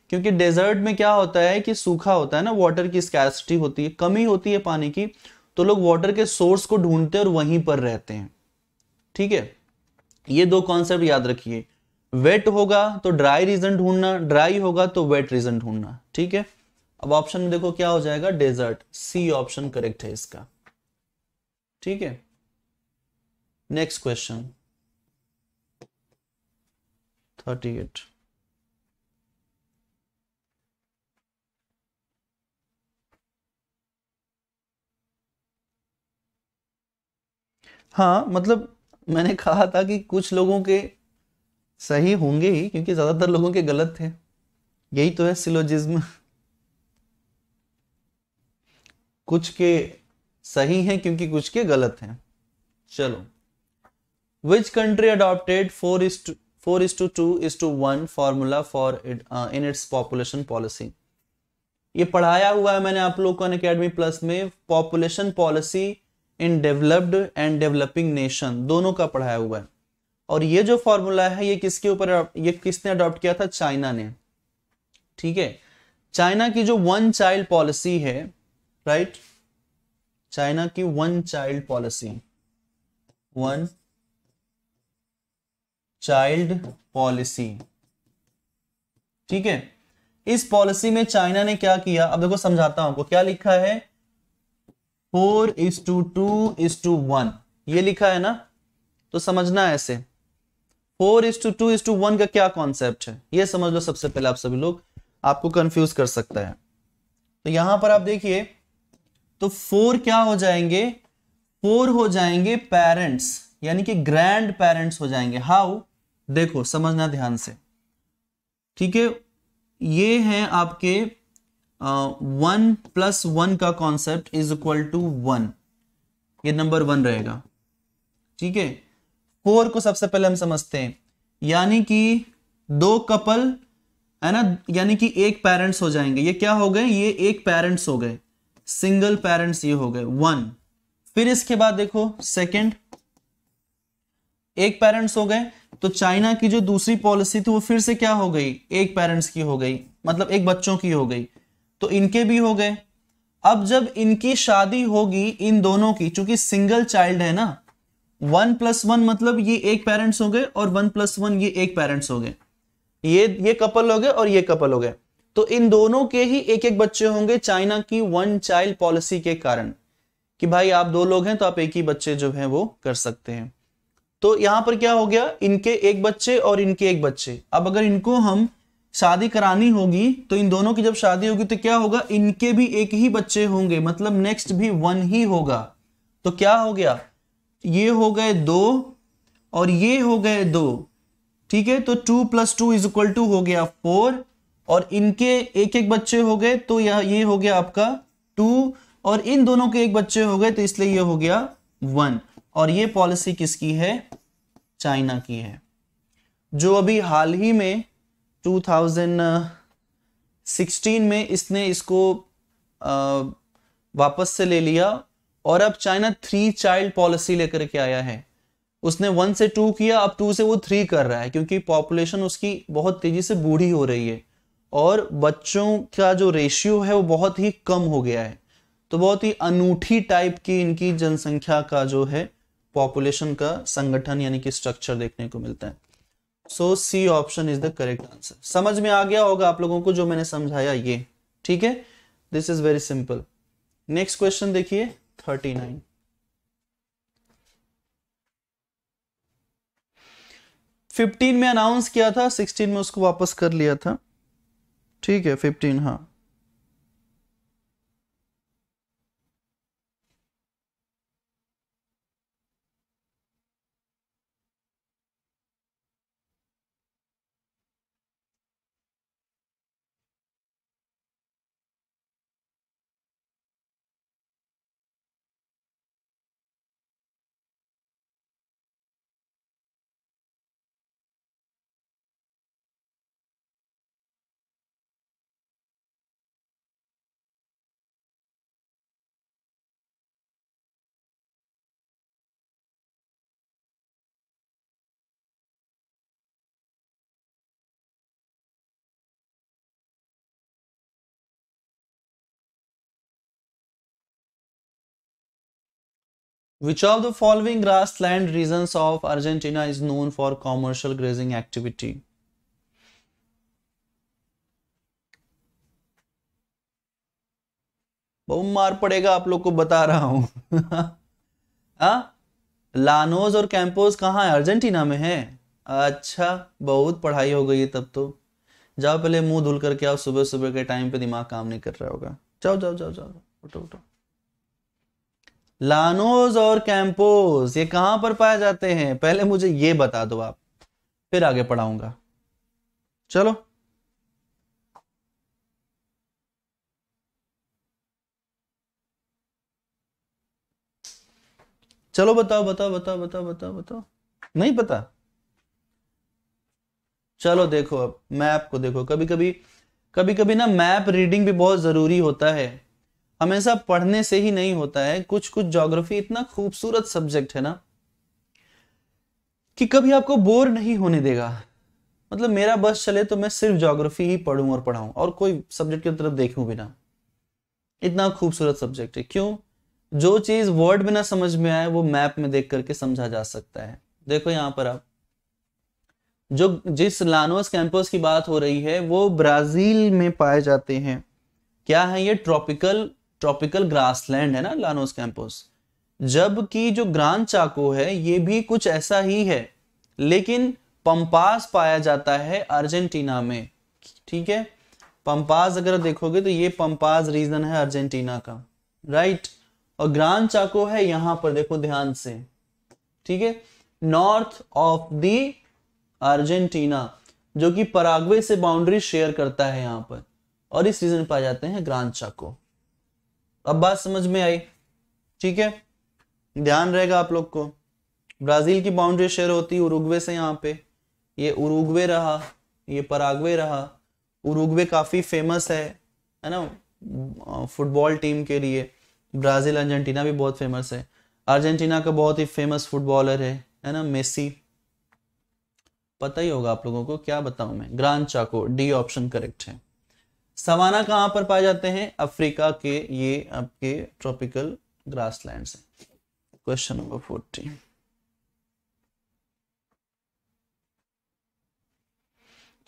क्योंकि डेजर्ट में क्या होता है कि सूखा होता है ना वाटर की स्कैसिटी होती है कमी होती है पानी की तो लोग वाटर के सोर्स को ढूंढते हैं और वहीं पर रहते हैं ठीक है ये दो कॉन्सेप्ट याद रखिए वेट होगा तो ड्राई रीजन ढूंढना ड्राई होगा तो वेट रीजन ढूंढना ठीक है अब ऑप्शन में देखो क्या हो जाएगा डेजर्ट सी ऑप्शन करेक्ट है इसका ठीक है नेक्स्ट क्वेश्चन थर्टी एट हाँ मतलब मैंने कहा था कि कुछ लोगों के सही होंगे ही क्योंकि ज्यादातर लोगों के गलत थे यही तो है सिलोजिज्म कुछ के सही हैं क्योंकि कुछ के गलत हैं चलो which country adopted four is four is two two is two one formula for it in its population policy ये पढ़ाया हुआ है मैंने आप लोग को अन अकेडमी प्लस में population policy in developed and developing nation दोनों का पढ़ाया हुआ है और ये जो फॉर्मूला है ये किसके ऊपर ये किसने अडॉप्ट किया था चाइना ने ठीक है चाइना की जो वन चाइल्ड पॉलिसी है राइट चाइना की one child policy one child policy ठीक है इस पॉलिसी में चाइना ने क्या किया अब देखो समझाता हूं क्या लिखा है four is two two is two one ये लिखा है ना तो समझना है ऐसे four is two two is two one का क्या कॉन्सेप्ट है ये समझ लो सबसे पहले आप सभी लोग आपको कंफ्यूज कर सकता है तो यहां पर आप देखिए तो फोर क्या हो जाएंगे फोर हो जाएंगे पेरेंट्स यानी कि ग्रैंड पेरेंट्स हो जाएंगे हाउ देखो समझना ध्यान से ठीक है ये हैं आपके वन प्लस वन का concept is equal to one ये नंबर वन रहेगा ठीक है फोर को सबसे पहले हम समझते हैं यानी कि दो कपल है ना यानी कि एक पेरेंट्स हो जाएंगे ये क्या हो गए ये एक पेरेंट्स हो गए सिंगल पेरेंट्स ये हो गए वन फिर इसके बाद देखो सेकंड एक पेरेंट्स हो गए तो चाइना की जो दूसरी पॉलिसी थी वो फिर से क्या हो गई एक पेरेंट्स की हो गई मतलब एक बच्चों की हो गई तो इनके भी हो गए अब जब इनकी शादी होगी इन दोनों की चूंकि सिंगल चाइल्ड है ना वन प्लस वन मतलब ये एक पेरेंट्स हो गए और वन प्लस वन ये एक पेरेंट्स हो गए ये ये कपल हो गए और ये कपल हो गए तो इन दोनों के ही एक एक बच्चे होंगे चाइना की वन चाइल्ड पॉलिसी के कारण कि भाई आप दो लोग हैं तो आप एक ही बच्चे जो है वो कर सकते हैं तो यहां पर क्या हो गया इनके एक बच्चे और इनके एक बच्चे अब अगर इनको हम शादी करानी होगी तो इन दोनों की जब शादी होगी तो क्या होगा इनके भी एक ही बच्चे होंगे मतलब नेक्स्ट भी वन ही होगा तो क्या हो गया ये हो गए दो और ये हो गए दो ठीक है तो two plus two is equal to हो गया फोर और इनके एक एक बच्चे हो गए तो यह ये हो गया आपका टू और इन दोनों के एक बच्चे हो गए तो इसलिए ये हो गया वन और ये पॉलिसी किसकी है चाइना की है जो अभी हाल ही में 2016 में इसने इसको आ, वापस से ले लिया और अब चाइना थ्री चाइल्ड पॉलिसी लेकर के आया है उसने वन से टू किया अब टू से वो थ्री कर रहा है क्योंकि पॉपुलेशन उसकी बहुत तेजी से बूढ़ी हो रही है और बच्चों का जो रेशियो है वो बहुत ही कम हो गया है तो बहुत ही अनूठी टाइप की इनकी जनसंख्या का जो है पॉपुलेशन का संगठन यानी कि स्ट्रक्चर देखने को मिलता है so C option is the correct answer समझ में आ गया होगा आप लोगों को जो मैंने समझाया ये ठीक है this is very simple next question देखिए थर्टी नाइन फिफ्टीन में अनाउंस किया था सिक्सटीन में उसको वापस कर लिया था ठीक है फिफ्टीन हाँ Which of the following grassland regions of Argentina is known for commercial grazing activity? बहुत मार पड़ेगा आप लोग को बता रहा हूं [LAUGHS] हाँ? लानोज और कैंपोज कहा है अर्जेंटीना में है अच्छा बहुत पढ़ाई हो गई है तब तो जाओ पहले मुंह धुल करके आओ सुबह सुबह के टाइम पे दिमाग काम नहीं कर रहा होगा जाओ जाओ जाओ जाओ उठो उठो लानोज और कैंपोज ये कहां पर पाए जाते हैं पहले मुझे ये बता दो आप फिर आगे पढ़ाऊंगा चलो चलो बताओ बताओ बताओ बताओ बताओ बताओ नहीं पता चलो देखो अब मैप को देखो कभी कभी कभी कभी ना मैप रीडिंग भी बहुत जरूरी होता है हमेशा पढ़ने से ही नहीं होता है कुछ कुछ ज्योग्राफी इतना खूबसूरत सब्जेक्ट है ना कि कभी आपको बोर नहीं होने देगा मतलब मेरा बस चले तो मैं सिर्फ ज्योग्राफी ही पढ़ूं और पढ़ाऊं और कोई सब्जेक्ट की तरफ देखूं भी ना इतना खूबसूरत सब्जेक्ट है क्यों जो चीज वर्ड में ना समझ में आए वो मैप में देख करके समझा जा सकता है देखो यहां पर आप जो जिस लानोस कैंपस की बात हो रही है वो ब्राजील में पाए जाते हैं क्या है ये ट्रॉपिकल ट्रॉपिकल ग्रासलैंड है ना लानोस कैंपस जबकि जो ग्रांड चाको है ये भी कुछ ऐसा ही है लेकिन पंपास पाया जाता है अर्जेंटीना में ठीक है पंपास अगर देखोगे तो ये पंपास रीजन है अर्जेंटीना का राइट और ग्रांड चाको है यहां पर देखो ध्यान से ठीक है नॉर्थ ऑफ द अर्जेंटीना जो कि पराग्वे से बाउंड्री शेयर करता है यहां पर और इस रीजन पाए जाते हैं ग्रांड चाको अब बात समझ में आई ठीक है ध्यान रहेगा आप लोग को ब्राजील की बाउंड्री शेयर होती है उरुग्वे से यहाँ पे ये उरुग्वे रहा ये परागवे रहा उरुग्वे काफ़ी फेमस है है ना फुटबॉल टीम के लिए ब्राज़ील अर्जेंटीना भी बहुत फेमस है अर्जेंटीना का बहुत ही फेमस फुटबॉलर है है ना मेसी पता ही होगा आप लोगों को क्या बताऊं मैं Gran Chaco D option correct है सवाना कहां पर पाए जाते हैं अफ्रीका के ये आपके ट्रॉपिकल ग्रासलैंड्स हैं क्वेश्चन नंबर फोर्टीन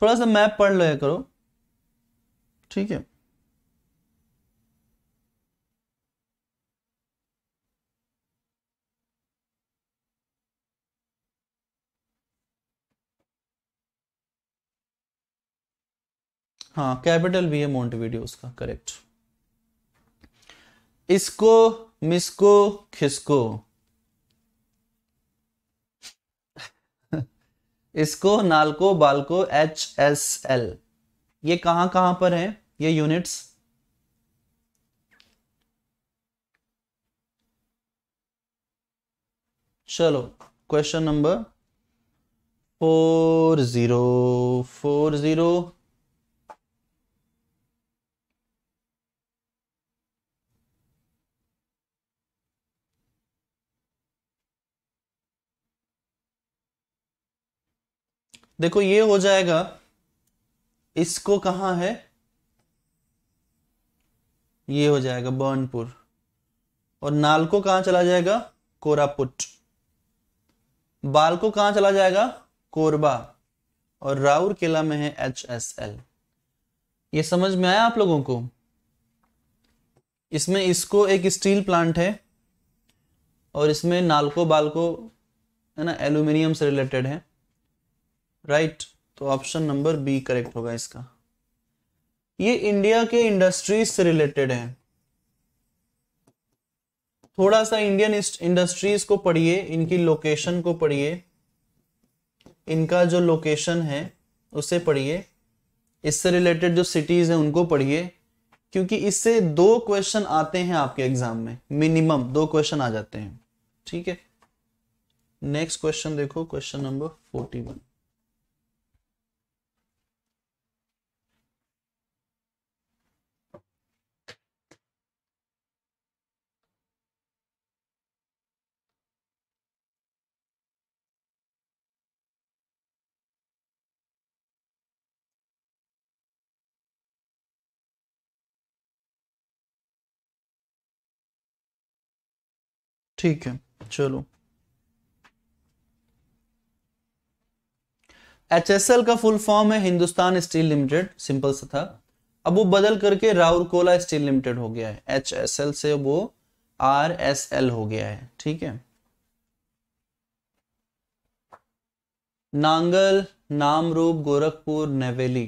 थोड़ा सा मैप पढ़ लिया करो ठीक है हाँ कैपिटल भी है मोन्ट वीडियो उसका करेक्ट इसको मिसको खिसको इसको NALCO BALCO H S L ये कहां कहां पर है ये यूनिट्स चलो question number four zero four zero देखो ये हो जाएगा इसको कहाँ है ये हो जाएगा बर्नपुर और नाल को कहां चला जाएगा कोरापुट बाल को कहाँ चला जाएगा कोरबा और राउर किला में है एच एस एल ये समझ में आया आप लोगों को इसमें इसको एक स्टील प्लांट है और इसमें नालको बालको है ना एल्यूमिनियम से रिलेटेड है राइट तो ऑप्शन नंबर बी करेक्ट होगा इसका ये इंडिया के इंडस्ट्रीज से रिलेटेड है थोड़ा सा इंडियन इंडस्ट्रीज को पढ़िए इनकी लोकेशन को पढ़िए इनका जो लोकेशन है उसे पढ़िए इससे रिलेटेड जो सिटीज हैं उनको पढ़िए क्योंकि इससे दो क्वेश्चन आते हैं आपके एग्जाम में मिनिमम दो क्वेश्चन आ जाते हैं ठीक है नेक्स्ट क्वेश्चन देखो क्वेश्चन नंबर फोर्टी वन ठीक है चलो एच एस एल का फुल फॉर्म है हिंदुस्तान स्टील लिमिटेड सिंपल सा था अब वो बदल करके राउरकोला स्टील लिमिटेड हो गया है एच एस एल से वो आर एस एल हो गया है ठीक है Nangal Namrup Gorakhpur Neyveli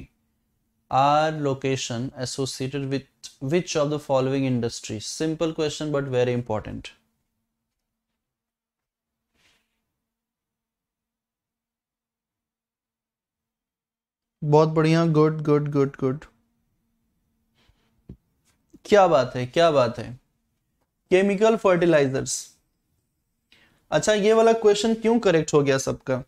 are location associated with which of the following industry simple question but very important बहुत बढ़िया गुड गुड गुड गुड क्या बात है क्या बात है केमिकल फर्टिलाइजर्स अच्छा ये वाला क्वेश्चन क्यों करेक्ट हो गया सबका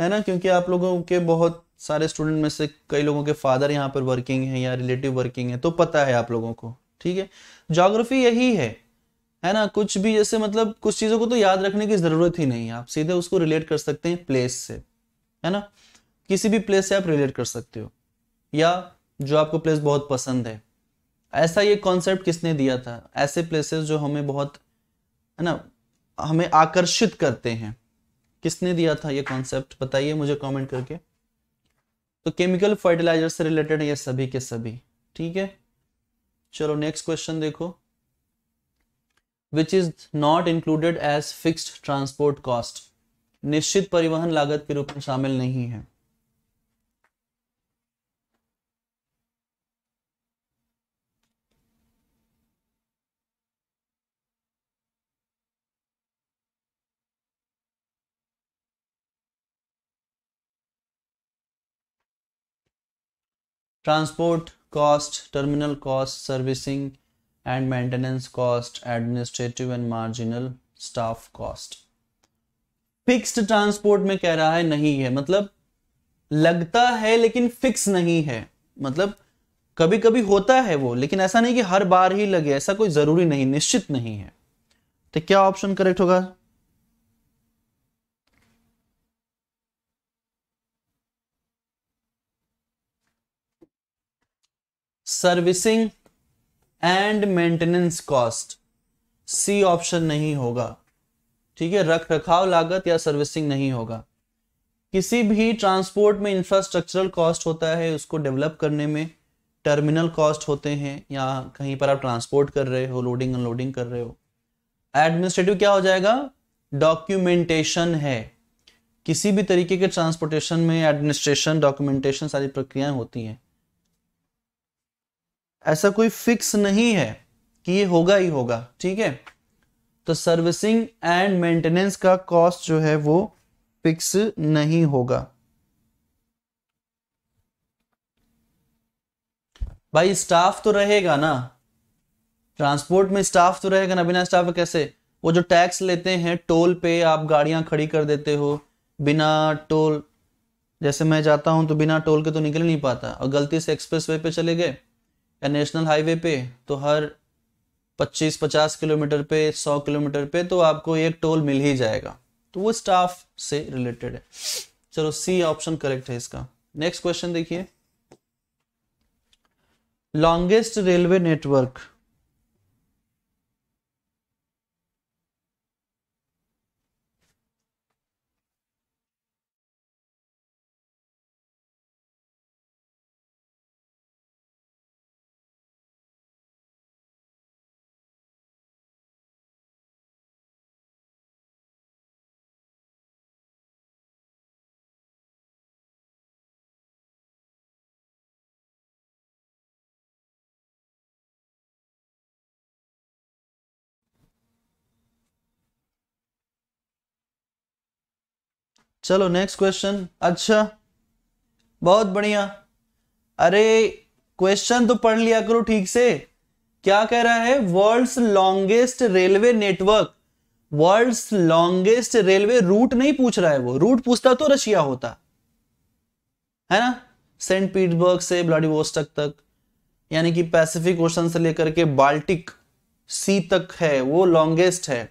है ना क्योंकि आप लोगों के बहुत सारे स्टूडेंट में से कई लोगों के फादर यहाँ पर वर्किंग हैं या रिलेटिव वर्किंग है तो पता है आप लोगों को ठीक है जोग्राफी यही है है ना कुछ भी जैसे मतलब कुछ चीज़ों को तो याद रखने की ज़रूरत ही नहीं है आप सीधे उसको रिलेट कर सकते हैं प्लेस से है ना किसी भी प्लेस से आप रिलेट कर सकते हो या जो आपको प्लेस बहुत पसंद है ऐसा ये कॉन्सेप्ट किसने दिया था ऐसे प्लेसेस जो हमें बहुत है ना हमें आकर्षित करते हैं किसने दिया था ये कॉन्सेप्ट बताइए मुझे कमेंट करके तो केमिकल फर्टिलाइजर से रिलेटेड ये सभी के सभी ठीक है चलो नेक्स्ट क्वेश्चन देखो which is not included as fixed transport cost निश्चित परिवहन लागत के रूप में शामिल नहीं है transport cost terminal cost servicing and maintenance cost administrative and marginal staff cost fixed transport में कह रहा है नहीं है मतलब लगता है लेकिन फिक्स नहीं है मतलब कभी कभी होता है वो लेकिन ऐसा नहीं कि हर बार ही लगे ऐसा कोई जरूरी नहीं निश्चित नहीं है तो क्या ऑप्शन करेक्ट होगा servicing and maintenance cost C option नहीं होगा ठीक है रख रखाव लागत या सर्विसिंग नहीं होगा किसी भी ट्रांसपोर्ट में इंफ्रास्ट्रक्चरल कॉस्ट होता है उसको डेवलप करने में टर्मिनल कॉस्ट होते हैं या कहीं पर आप ट्रांसपोर्ट कर रहे हो लोडिंग अनलोडिंग कर रहे हो एडमिनिस्ट्रेटिव क्या हो जाएगा डॉक्यूमेंटेशन है किसी भी तरीके के ट्रांसपोर्टेशन में एडमिनिस्ट्रेशन डॉक्यूमेंटेशन सारी प्रक्रियाएं होती हैं ऐसा कोई फिक्स नहीं है कि ये होगा ही होगा ठीक है तो सर्विसिंग एंड मेंटेनेंस का कॉस्ट जो है वो फिक्स नहीं होगा भाई स्टाफ तो रहेगा ना ट्रांसपोर्ट में स्टाफ तो रहेगा ना बिना स्टाफ कैसे वो जो टैक्स लेते हैं टोल पे आप गाड़ियां खड़ी कर देते हो बिना टोल जैसे मैं जाता हूं तो बिना टोल के तो निकल नहीं पाता और गलती से एक्सप्रेस वे पे चले गए या नेशनल हाईवे पे तो हर 25-50 किलोमीटर पे 100 किलोमीटर पे तो आपको एक टोल मिल ही जाएगा तो वो स्टाफ से रिलेटेड है चलो सी ऑप्शन करेक्ट है इसका नेक्स्ट क्वेश्चन देखिए लॉन्गेस्ट रेलवे नेटवर्क चलो नेक्स्ट क्वेश्चन अच्छा बहुत बढ़िया अरे क्वेश्चन तो पढ़ लिया करो ठीक से क्या कह रहा है world's longest railway network world's longest railway route नहीं पूछ रहा है वो रूट पूछता तो रशिया होता है ना सेंट पीटर्सबर्ग से ब्लाडिवोस्टक तक यानी कि पैसिफिक ओशन से लेकर के बाल्टिक सी तक है वो लॉन्गेस्ट है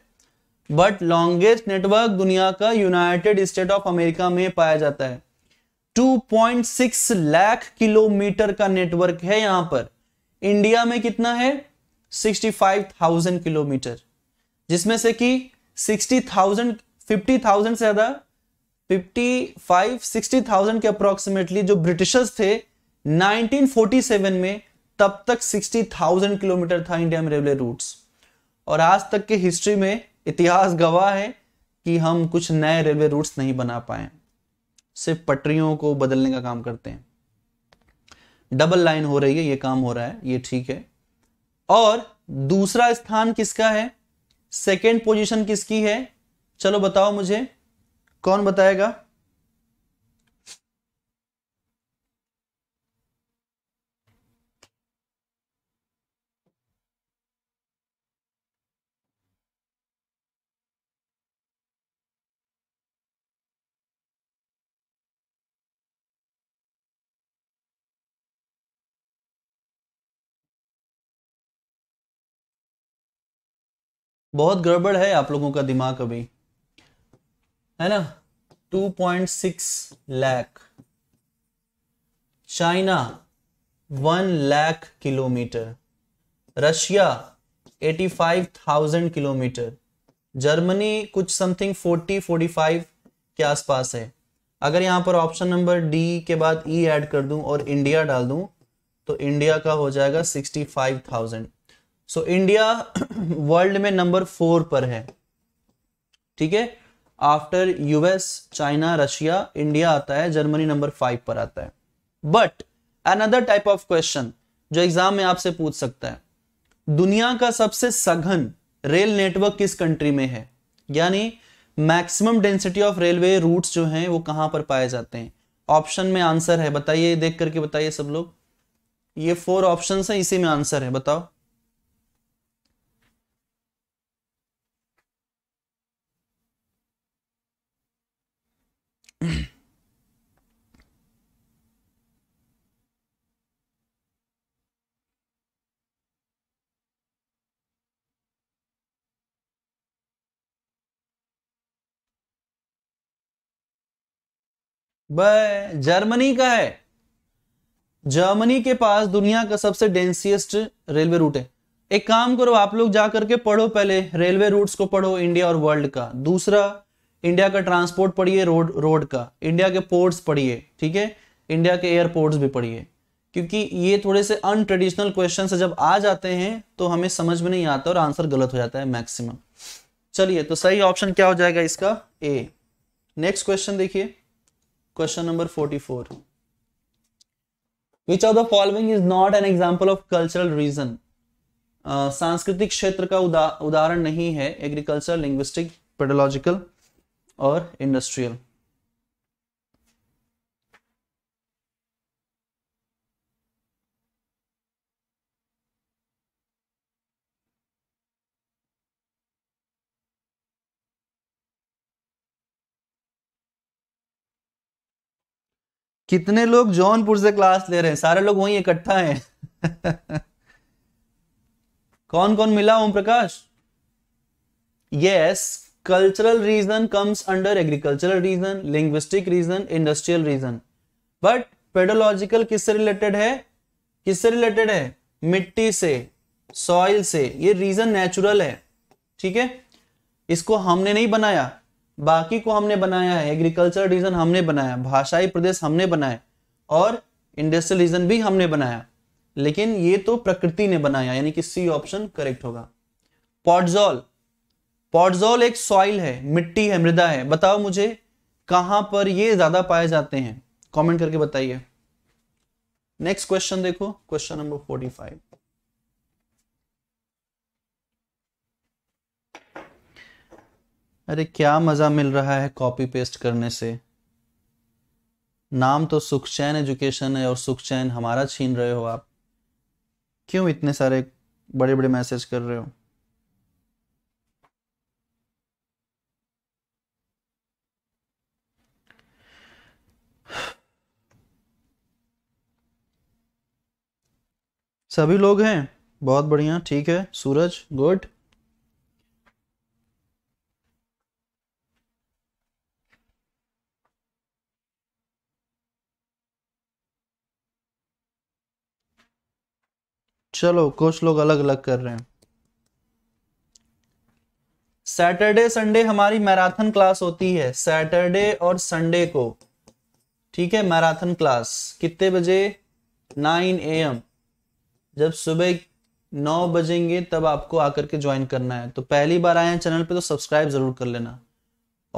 बट लॉन्गेस्ट नेटवर्क दुनिया का यूनाइटेड स्टेट ऑफ अमेरिका में पाया जाता है 2.6 लाख किलोमीटर का नेटवर्क है यहां पर इंडिया में कितना है 65,000 किलोमीटर जिसमें से कि 60,000 50,000 से ज्यादा 55 60,000 के अप्रोक्सीमेटली जो ब्रिटिशर्स थे 1947 में तब तक 60,000 किलोमीटर था इंडिया में रेलवे रूट्स और आज तक के हिस्ट्री में इतिहास गवाह है कि हम कुछ नए रेलवे रूट्स नहीं बना पाए सिर्फ पटरियों को बदलने का काम करते हैं डबल लाइन हो रही है ये काम हो रहा है ये ठीक है और दूसरा स्थान किसका है सेकेंड पोजिशन किसकी है चलो बताओ मुझे कौन बताएगा बहुत गड़बड़ है आप लोगों का दिमाग अभी है ना 2.6 lakh China 1 lakh kilometre Russia 85,000 kilometre Germany कुछ समथिंग 40 45 के आसपास है अगर यहां पर ऑप्शन नंबर डी के बाद ई e ऐड कर दूं और इंडिया डाल दूं तो इंडिया का हो जाएगा 65,000 सो इंडिया वर्ल्ड में नंबर फोर पर है ठीक है after US China Russia India आता है जर्मनी नंबर फाइव पर आता है but another type of question जो एग्जाम में आपसे पूछ सकता है दुनिया का सबसे सघन रेल नेटवर्क किस कंट्री में है यानी maximum density of railway routes जो हैं वो कहां पर पाए जाते हैं ऑप्शन में आंसर है बताइए देख करके बताइए सब लोग ये फोर ऑप्शन है इसी में आंसर है बताओ जर्मनी का है जर्मनी के पास दुनिया का सबसे डेंसियस्ट रेलवे रूट है एक काम करो आप लोग जाकर के पढ़ो पहले रेलवे रूट्स को पढ़ो इंडिया और वर्ल्ड का दूसरा इंडिया का ट्रांसपोर्ट पढ़िए रोड रोड का इंडिया के पोर्ट्स पढ़िए ठीक है इंडिया के एयरपोर्ट्स भी पढ़िए क्योंकि ये थोड़े से अनट्रेडिशनल क्वेश्चन जब आ जाते हैं तो हमें समझ में नहीं आता और आंसर गलत हो जाता है मैक्सिमम चलिए तो सही ऑप्शन क्या हो जाएगा इसका ए नेक्स्ट क्वेश्चन देखिए question number forty four which of the following is not an example of cultural region सांस्कृतिक क्षेत्र का उदा, उदाहरण नहीं है एग्रीकल्चर लिंग्विस्टिक पेडोलॉजिकल और इंडस्ट्रियल कितने लोग जौनपुर से क्लास ले रहे हैं सारे लोग वहीं इकट्ठा हैं [LAUGHS] कौन कौन मिला Om Prakash yes cultural region comes under agricultural region linguistic region industrial region but pedological किससे रिलेटेड है किससे रिलेटेड है मिट्टी से सॉइल से ये रीजन नेचुरल है ठीक है इसको हमने नहीं बनाया बाकी को हमने बनाया है एग्रीकल्चर रीजन हमने बनाया भाषाई प्रदेश हमने बनाया और इंडस्ट्रियल रीजन भी हमने बनाया लेकिन ये तो प्रकृति ने बनाया यानी कि सी ऑप्शन करेक्ट होगा पॉडजॉल पॉडजोल एक सॉइल है मिट्टी है मृदा है बताओ मुझे कहां पर ये ज्यादा पाए जाते हैं कमेंट करके बताइए नेक्स्ट क्वेश्चन देखो क्वेश्चन नंबर फोर्टी फाइव अरे क्या मजा मिल रहा है कॉपी पेस्ट करने से नाम तो सुखचैन एजुकेशन है और सुखचैन हमारा छीन रहे हो आप क्यों इतने सारे बड़े बड़े मैसेज कर रहे हो सभी लोग हैं बहुत बढ़िया ठीक है सूरज गुड चलो कुछ लोग अलग अलग कर रहे हैं सैटरडे संडे हमारी मैराथन क्लास होती है सैटरडे और संडे को ठीक है मैराथन क्लास कितने बजे नाइन ए एम जब सुबह नौ बजेंगे तब आपको आकर के ज्वाइन करना है तो पहली बार आए हैं चैनल पे तो सब्सक्राइब जरूर कर लेना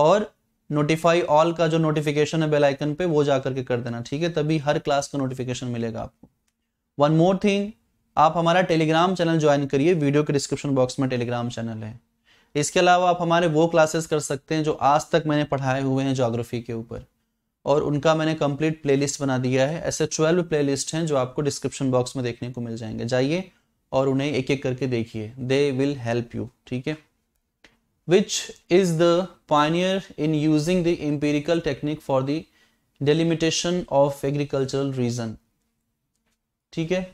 और नोटिफाई ऑल का जो नोटिफिकेशन है बेल आइकन पे वो जा करके कर देना ठीक है तभी हर क्लास का नोटिफिकेशन मिलेगा आपको वन मोर थिंग आप हमारा टेलीग्राम चैनल ज्वाइन करिए वीडियो के डिस्क्रिप्शन बॉक्स में टेलीग्राम चैनल है इसके अलावा आप हमारे वो क्लासेस कर सकते हैं जो आज तक मैंने पढ़ाए हुए हैं जोग्राफी के ऊपर और उनका मैंने कंप्लीट प्लेलिस्ट बना दिया है ऐसे ट्वेल्व प्लेलिस्ट हैं जो आपको डिस्क्रिप्शन बॉक्स में देखने को मिल जाएंगे जाइए और उन्हें एक एक करके देखिए दे विल हेल्प यू ठीक है which is the pioneer in using the empirical technique for the delimitation of agricultural region ठीक है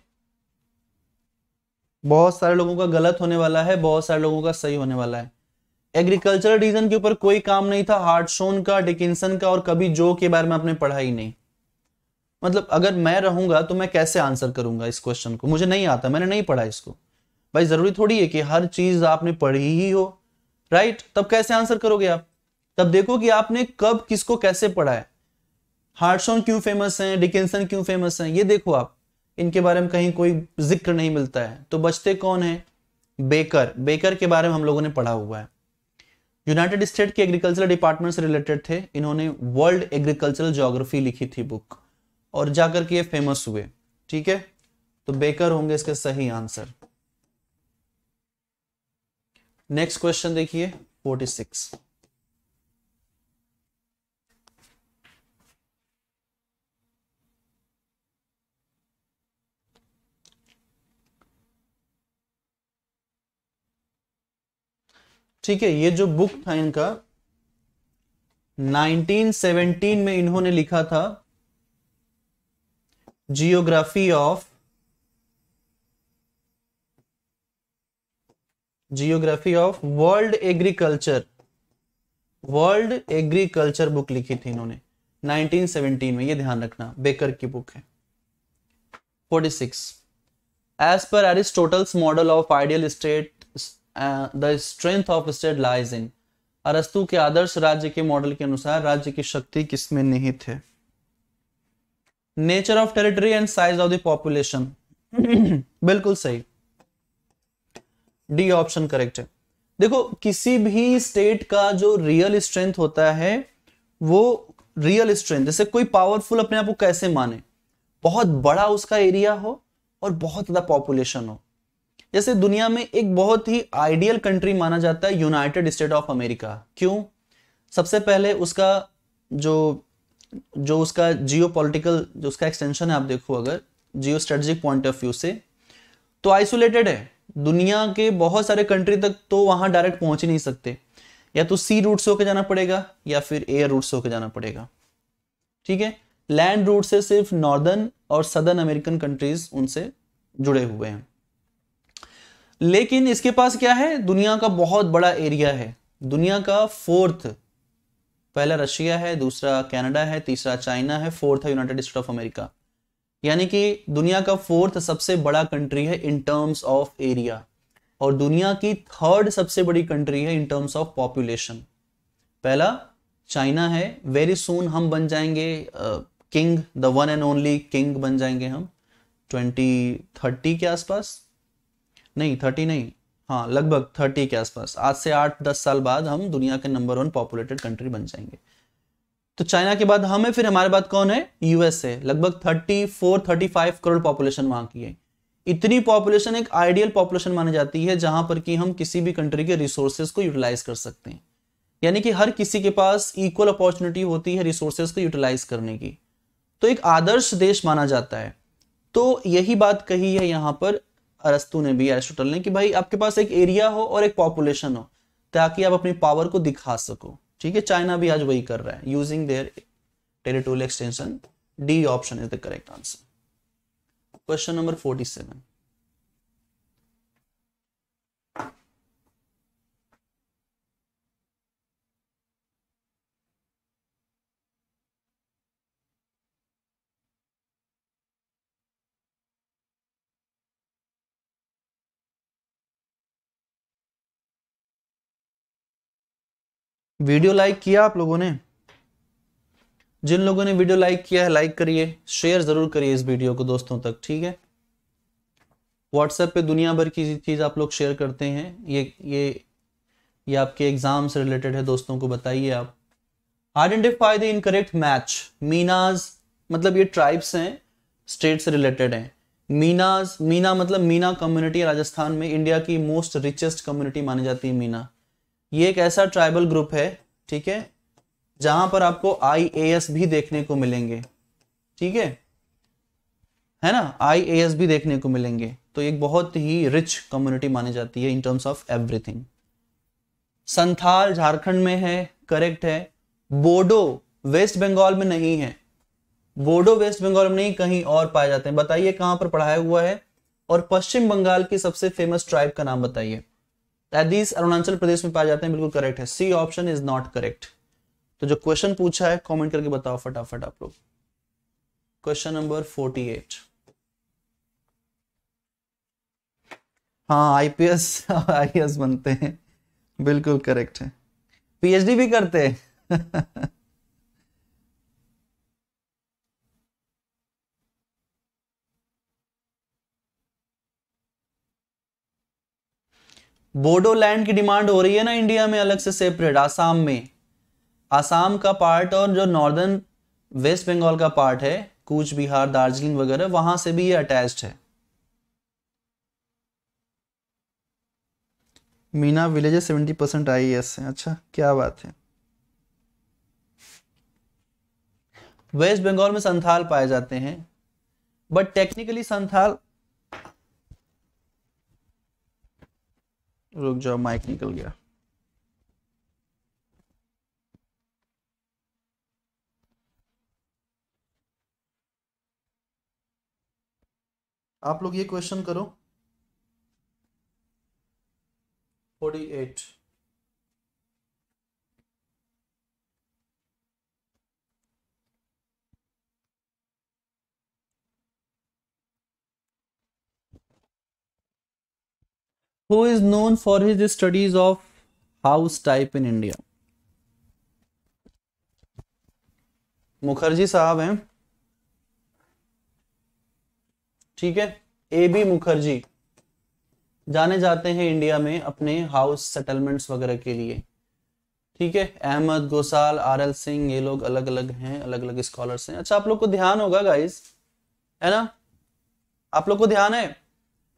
बहुत सारे लोगों का गलत होने वाला है बहुत सारे लोगों का सही होने वाला है एग्रीकल्चरल रीजन के ऊपर कोई काम नहीं था हार्डसोन का डिकिंसन का और कभी जो के बारे में आपने पढ़ा ही नहीं मतलब अगर मैं रहूंगा तो मैं कैसे आंसर करूंगा इस क्वेश्चन को मुझे नहीं आता मैंने नहीं पढ़ा इसको भाई जरूरी थोड़ी है कि हर चीज आपने पढ़ी ही हो राइट तब कैसे आंसर करोगे आप तब देखो कि आपने कब किसको कैसे पढ़ा है हार्डसोन क्यों फेमस है डिकिंसन क्यों फेमस है ये देखो आप इनके बारे में कहीं कोई जिक्र नहीं मिलता है तो बचते कौन है बेकर बेकर के बारे में हम लोगों ने पढ़ा हुआ है यूनाइटेड स्टेट के एग्रीकल्चर डिपार्टमेंट से रिलेटेड थे इन्होंने वर्ल्ड एग्रीकल्चरल ज्योग्राफी लिखी थी बुक और जाकर के ये फेमस हुए ठीक है तो बेकर होंगे इसके सही आंसर नेक्स्ट क्वेश्चन देखिए 46 ठीक है ये जो बुक था इनका 1917 में इन्होंने लिखा था geography of geography of world agriculture world agriculture book लिखी थी इन्होंने 1917 में ये ध्यान रखना बेकर की बुक है 46 एज पर Aristotle's model of ideal state the strength of state lies in अरस्तु के आदर्श राज्य के मॉडल के अनुसार राज्य की शक्ति किसमें निहित है nature of territory and size of the population बिल्कुल सही डी ऑप्शन करेक्ट है देखो किसी भी स्टेट का जो रियल स्ट्रेंथ होता है वो रियल स्ट्रेंथ जैसे कोई पावरफुल अपने आप को कैसे माने बहुत बड़ा उसका एरिया हो और बहुत ज्यादा पॉपुलेशन हो जैसे दुनिया में एक बहुत ही आइडियल कंट्री माना जाता है यूनाइटेड स्टेट ऑफ अमेरिका क्यों सबसे पहले उसका जो जो उसका जियो पॉलिटिकल जो उसका एक्सटेंशन है आप देखो अगर geo strategic point of view से तो आइसोलेटेड है दुनिया के बहुत सारे कंट्री तक तो वहां डायरेक्ट पहुंच ही नहीं सकते या तो सी रूट से होकर जाना पड़ेगा या फिर एयर रूट से होकर जाना पड़ेगा ठीक है लैंड रूट से सिर्फ नॉर्दर्न और सदर्न अमेरिकन कंट्रीज उनसे जुड़े हुए हैं लेकिन इसके पास क्या है दुनिया का बहुत बड़ा एरिया है दुनिया का फोर्थ पहला रशिया है दूसरा कनाडा है तीसरा चाइना है फोर्थ है यूनाइटेड स्टेट ऑफ अमेरिका यानी कि दुनिया का फोर्थ सबसे बड़ा कंट्री है इन टर्म्स ऑफ एरिया और दुनिया की थर्ड सबसे बड़ी कंट्री है इन टर्म्स ऑफ पॉपुलेशन पहला चाइना है वेरी सून हम बन जाएंगे king the one and only king बन जाएंगे हम 2030 के आसपास नहीं थर्टी नहीं हाँ लगभग थर्टी के आसपास आज से आठ दस साल बाद हम दुनिया के नंबर वन पॉपुलेटेड कंट्री बन जाएंगे तो चाइना के बाद हम है फिर हमारे बाद कौन है यूएसए लगभग thirty four thirty five crore population वहां की है इतनी पॉपुलेशन एक आइडियल पॉपुलेशन मानी जाती है जहां पर कि हम किसी भी कंट्री के रिसोर्सेज को यूटिलाइज कर सकते हैं यानी कि हर किसी के पास इक्वल अपॉर्चुनिटी होती है रिसोर्सेज को यूटिलाइज करने की तो एक आदर्श देश माना जाता है तो यही बात कही है यहां पर अरस्तु ने भी एरिस्टोटल ने कि भाई आपके पास एक एरिया हो और एक पॉपुलेशन हो ताकि आप अपनी पावर को दिखा सको ठीक है चाइना भी आज वही कर रहा है using their territorial extension D option is the correct answer question number forty seven video like किया आप लोगों ने जिन लोगों ने वीडियो लाइक किया है लाइक करिए शेयर जरूर करिए इस वीडियो को दोस्तों तक ठीक है व्हाट्सएप पे दुनिया भर की चीज़ आप लोग शेयर करते हैं ये ये ये आपके एग्जाम से रिलेटेड है दोस्तों को बताइए आप identify the incorrect match means मतलब ये ट्राइब्स हैं स्टेट से रिलेटेड हैं मीनाज मीना मतलब मीना कम्युनिटी राजस्थान में इंडिया की मोस्ट रिचेस्ट कम्युनिटी मानी जाती है मीना ये एक ऐसा ट्राइबल ग्रुप है ठीक है जहां पर आपको एस भी देखने को मिलेंगे ठीक है है ना एस भी देखने को मिलेंगे तो एक बहुत ही रिच कम्युनिटी मानी जाती है in terms of everything Santhal Jharkhand में है करेक्ट है बोडो वेस्ट बंगाल में नहीं है बोडो वेस्ट बंगाल में नहीं कहीं और पाए जाते हैं बताइए कहां पर पढ़ाया हुआ है और पश्चिम बंगाल की सबसे फेमस ट्राइब का नाम बताइए तैदीस अरुणाचल प्रदेश में पाए जाते हैं बिल्कुल करेक्ट है C option is not correct तो जो क्वेश्चन पूछा है कमेंट करके बताओ फटाफट आप लोग क्वेश्चन नंबर फोर्टी एट हाँ आईपीएस आईएएस [LAUGHS] बनते हैं बिल्कुल करेक्ट है पीएचडी भी करते हैं [LAUGHS] बोडोलैंड की डिमांड हो रही है ना इंडिया में अलग से सेपरेट आसाम में आसाम का पार्ट और जो नॉर्दर्न वेस्ट बंगाल का पार्ट है कूच बिहार दार्जिलिंग वगैरह वहां से भी ये अटैच्ड है Meena village seventy percent I S है अच्छा क्या बात है वेस्ट बंगाल में संथाल पाए जाते हैं बट टेक्निकली संथाल रुक जाओ माइक निकल गया आप लोग ये क्वेश्चन करो forty eight who is known for his studies of house type in India Mukherjee साहब हैं ठीक है ए बी मुखर्जी जाने जाते हैं इंडिया में अपने हाउस सेटलमेंट्स वगैरह के लिए ठीक है अहमद गोसाल आर एल सिंह ये लोग अलग अलग हैं अलग अलग स्कॉलर्स हैं अच्छा आप लोग को ध्यान होगा गाइस है ना आप लोग को ध्यान है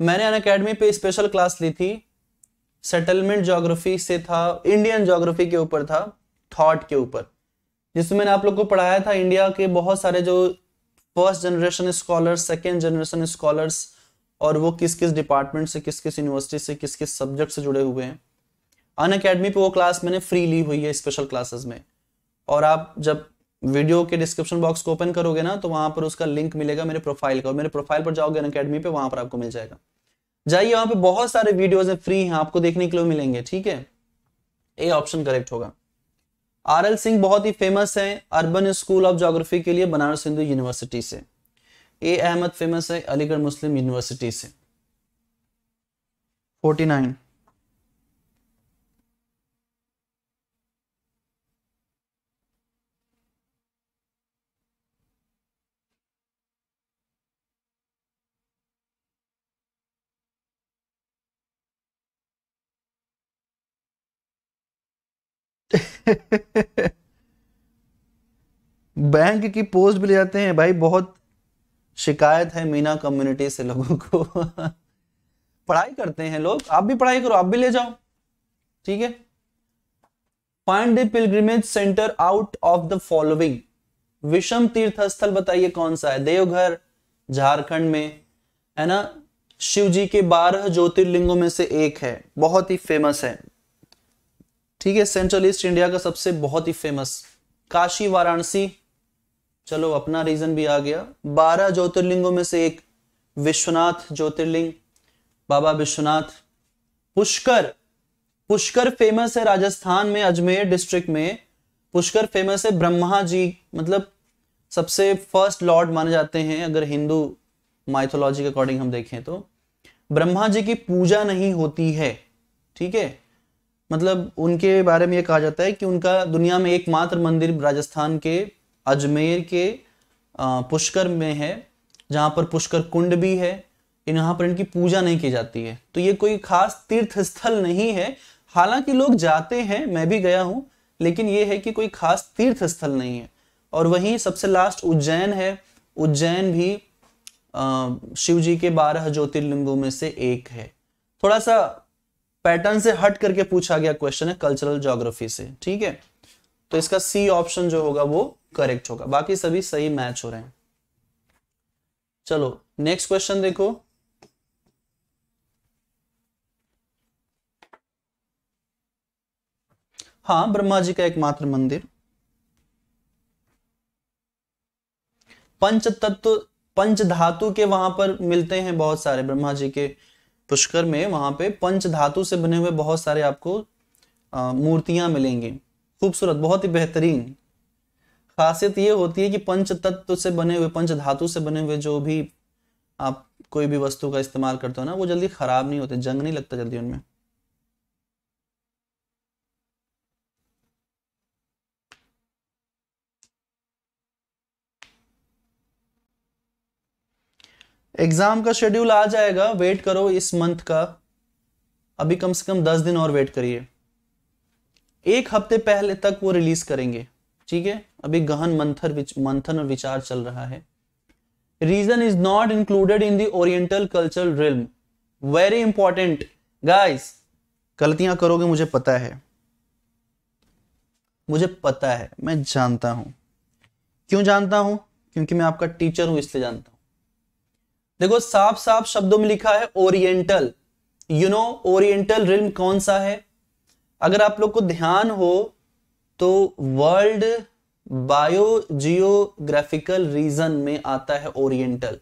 मैंने अन अकेडमी पे स्पेशल क्लास ली थी सेटलमेंट जोग्राफी से था इंडियन जोग्राफी के ऊपर था थॉट के ऊपर जिसमें मैंने आप लोग को पढ़ाया था इंडिया के बहुत सारे जो first generation scholars second generation scholars और वो किस किस डिपार्टमेंट से किस किस यूनिवर्सिटी से किस किस सब्जेक्ट से जुड़े हुए हैं अन अकेडमी पे वो क्लास मैंने फ्री ली हुई है स्पेशल क्लासेस में और आप जब वीडियो के डिस्क्रिप्शन बॉक्स को ओपन करोगे ना तो वहां पर उसका लिंक मिलेगा मेरे प्रोफाइल का और मेरे प्रोफाइल पर जाओगे अकेडमी पे वहां पर आपको मिल जाएगा जाइए वहां पे बहुत सारे वीडियोज हैं फ्री हैं आपको देखने के लिए मिलेंगे ठीक है ए ऑप्शन करेक्ट होगा आर एल सिंह बहुत ही फेमस है अर्बन स्कूल ऑफ जोग्राफी के लिए बनारस हिंदू यूनिवर्सिटी से ए अहमद फेमस है अलीगढ़ मुस्लिम यूनिवर्सिटी से 49 बैंक [LAUGHS] की पोस्ट भी ले जाते हैं भाई बहुत शिकायत है मीना कम्युनिटी से लोगों को [LAUGHS] पढ़ाई करते हैं लोग आप भी पढ़ाई करो आप भी ले जाओ ठीक है find a pilgrimage centre out of the following विषम तीर्थ स्थल बताइए कौन सा है देवघर झारखंड में है ना शिव जी के बारह ज्योतिर्लिंगों में से एक है बहुत ही फेमस है ठीक है सेंट्रल ईस्ट इंडिया का सबसे बहुत ही फेमस काशी वाराणसी चलो अपना रीजन भी आ गया बारह ज्योतिर्लिंगों में से एक विश्वनाथ ज्योतिर्लिंग बाबा विश्वनाथ पुष्कर पुष्कर फेमस है राजस्थान में अजमेर डिस्ट्रिक्ट में पुष्कर फेमस है ब्रह्मा जी मतलब सबसे फर्स्ट लॉर्ड माने जाते हैं अगर हिंदू माइथोलॉजी के अकॉर्डिंग हम देखें तो ब्रह्मा जी की पूजा नहीं होती है ठीक है मतलब उनके बारे में ये कहा जाता है कि उनका दुनिया में एकमात्र मंदिर राजस्थान के अजमेर के पुष्कर में है जहाँ पर पुष्कर कुंड भी है यहाँ पर इनकी पूजा नहीं की जाती है तो ये कोई खास तीर्थ स्थल नहीं है हालांकि लोग जाते हैं मैं भी गया हूँ लेकिन ये है कि कोई खास तीर्थ स्थल नहीं है और वहीं सबसे लास्ट उज्जैन है उज्जैन भी शिव जी के बारह ज्योतिर्लिंगों में से एक है थोड़ा सा पैटर्न से हट करके पूछा गया क्वेश्चन है कल्चरल ज्योग्राफी से ठीक है तो इसका सी ऑप्शन जो होगा वो करेक्ट होगा बाकी सभी सही मैच हो रहे हैं चलो नेक्स्ट क्वेश्चन देखो हाँ ब्रह्मा जी का एकमात्र मंदिर पंच तत्व पंच धातु के वहां पर मिलते हैं बहुत सारे ब्रह्मा जी के पुष्कर में वहां पे पंच धातु से बने हुए बहुत सारे आपको मूर्तियां मिलेंगी खूबसूरत बहुत ही बेहतरीन खासियत ये होती है कि पंच तत्व से बने हुए पंच धातु से बने हुए जो भी आप कोई भी वस्तु का इस्तेमाल करते हो ना वो जल्दी खराब नहीं होते जंग नहीं लगता जल्दी उनमें एग्जाम का शेड्यूल आ जाएगा वेट करो इस मंथ का अभी कम से कम दस दिन और वेट करिए एक हफ्ते पहले तक वो रिलीज करेंगे ठीक है अभी गहन मंथन मंथन और विचार चल रहा है reason is not included in the oriental cultural realm very important guys गलतियां करोगे मुझे पता है मुझे पता है मैं जानता हूं क्यों जानता हूं क्योंकि मैं आपका टीचर हूं इसलिए जानता हूं देखो साफ साफ शब्दों में लिखा है oriental you know oriental realm कौन सा है अगर आप लोग को ध्यान हो तो वर्ल्ड बायोजियोग्राफिकल रीजन में आता है ओरिएंटल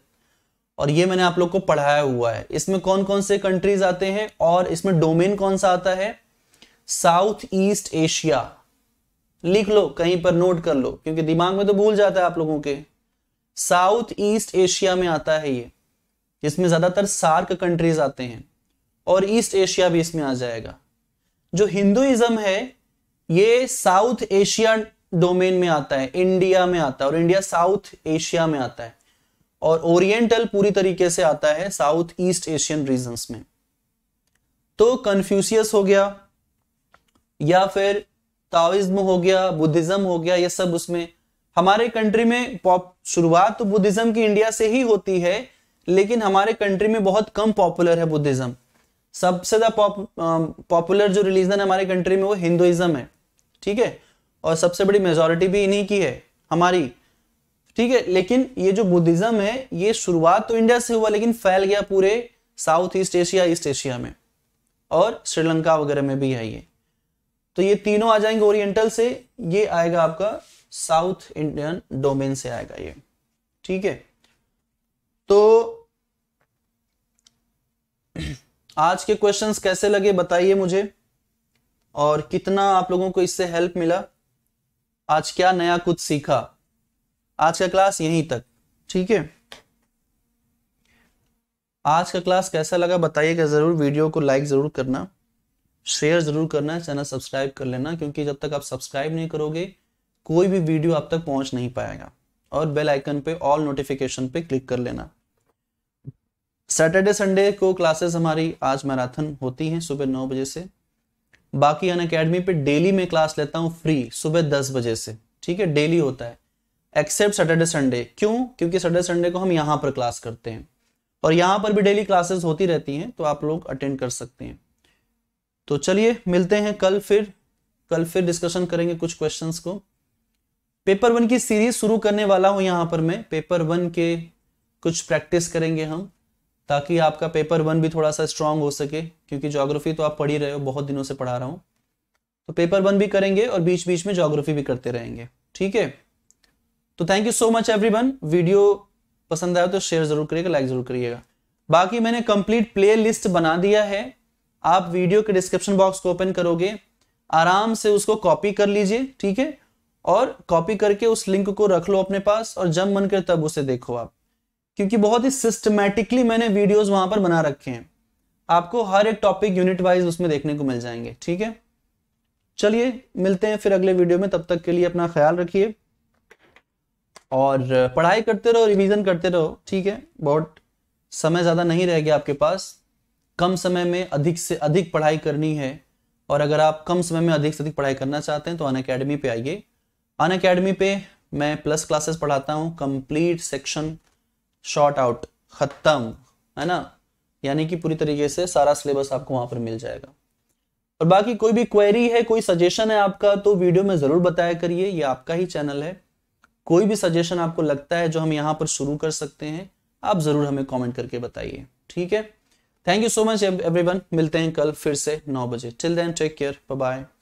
और ये मैंने आप लोग को पढ़ाया हुआ है इसमें कौन कौन से कंट्रीज आते हैं और इसमें डोमेन कौन सा आता है साउथ ईस्ट एशिया लिख लो कहीं पर नोट कर लो क्योंकि दिमाग में तो भूल जाता है आप लोगों के साउथ ईस्ट एशिया में आता है ये जिसमें ज़्यादातर सार्क कंट्रीज आते हैं और ईस्ट एशिया भी इसमें आ जाएगा जो हिंदुइज्म है ये साउथ एशिया डोमेन में आता है इंडिया में आता है और इंडिया साउथ एशिया में आता है और ओरिएंटल पूरी तरीके से आता है साउथ ईस्ट एशियन रीजन में तो कन्फ्यूशियस हो गया या फिर ताविज्म हो गया बुद्धिज्म हो गया ये सब उसमें हमारे कंट्री में पॉप शुरुआत तो बुद्धिज्म की इंडिया से ही होती है लेकिन हमारे कंट्री में बहुत कम पॉपुलर है बुद्धिज्म सबसे ज़्यादा पॉपुलर जो रिलीजन हमारे कंट्री में वो हिंदुइज्म है ठीक है और सबसे बड़ी मेजोरिटी भी इन्हीं की है हमारी ठीक है लेकिन ये जो बुद्धिज्म है ये शुरुआत तो इंडिया से हुआ लेकिन फैल गया पूरे south east Asia east Asia में और श्रीलंका वगैरह में भी है ये तो ये तीनों आ जाएंगे ओरिएंटल से ये आएगा आपका साउथ इंडियन डोमेन से आएगा ये ठीक है तो आज के क्वेश्चंस कैसे लगे बताइए मुझे और कितना आप लोगों को इससे हेल्प मिला आज क्या नया कुछ सीखा आज का क्लास यहीं तक ठीक है आज का क्लास कैसा लगा बताइएगा जरूर वीडियो को लाइक जरूर करना शेयर जरूर करना चैनल सब्सक्राइब कर लेना क्योंकि जब तक आप सब्सक्राइब नहीं करोगे कोई भी वीडियो आप तक पहुंच नहीं पाएगा और बेल आइकन पे ऑल नोटिफिकेशन पे क्लिक कर लेना सैटरडे संडे को क्लासेस हमारी आज मैराथन होती हैं सुबह नौ बजे से बाकी अन अकेडमी पे डेली मैं क्लास लेता हूँ फ्री सुबह दस बजे से ठीक है डेली होता है एक्सेप्ट सैटरडे संडे क्यों क्योंकि सैटरडे संडे को हम यहाँ पर क्लास करते हैं और यहाँ पर भी डेली क्लासेस होती रहती हैं तो आप लोग अटेंड कर सकते हैं तो चलिए मिलते हैं कल फिर कल फिर डिस्कशन करेंगे कुछ क्वेश्चंस को पेपर वन की सीरीज शुरू करने वाला हूँ यहाँ पर मैं पेपर वन के कुछ प्रैक्टिस करेंगे हम ताकि आपका पेपर वन भी थोड़ा सा स्ट्रांग हो सके क्योंकि ज्योग्राफी तो आप पढ़ ही रहे हो बहुत दिनों से पढ़ा रहा हूँ तो पेपर वन भी करेंगे और बीच बीच में ज्योग्राफी भी करते रहेंगे ठीक है तो थैंक यू सो मच वन वीडियो पसंद आया तो शेयर जरूर करिएगा लाइक जरूर करिएगा बाकी मैंने कंप्लीट प्ले लिस्ट बना दिया है आप वीडियो के डिस्क्रिप्शन बॉक्स को ओपन करोगे आराम से उसको कॉपी कर लीजिए ठीक है और कॉपी करके उस लिंक को रख लो अपने पास और जब मन करे तब उसे देखो आप क्योंकि बहुत ही सिस्टमेटिकली मैंने वीडियोस वहां पर बना रखे हैं आपको हर एक टॉपिक यूनिट वाइज उसमें देखने को मिल जाएंगे ठीक है चलिए मिलते हैं फिर अगले वीडियो में तब तक के लिए अपना ख्याल रखिए और पढ़ाई करते रहो रिविजन करते रहो ठीक है बहुत समय ज़्यादा नहीं रह गया आपके पास कम समय में अधिक से अधिक पढ़ाई करनी है और अगर आप कम समय में अधिक से अधिक पढ़ाई करना चाहते हैं तो अन अकेडमी पे आइए अन अकेडमी पे मैं प्लस क्लासेस पढ़ाता हूँ कंप्लीट सेक्शन शॉर्ट आउट खत्म है ना यानी कि पूरी तरीके से सारा सिलेबस आपको वहां पर मिल जाएगा और बाकी कोई भी क्वेरी है कोई सजेशन है आपका तो वीडियो में जरूर बताया करिए ये आपका ही चैनल है कोई भी सजेशन आपको लगता है जो हम यहां पर शुरू कर सकते हैं आप जरूर हमें कॉमेंट करके बताइए ठीक है thank you so much everyone मिलते हैं कल फिर से नौ बजे till then take care bye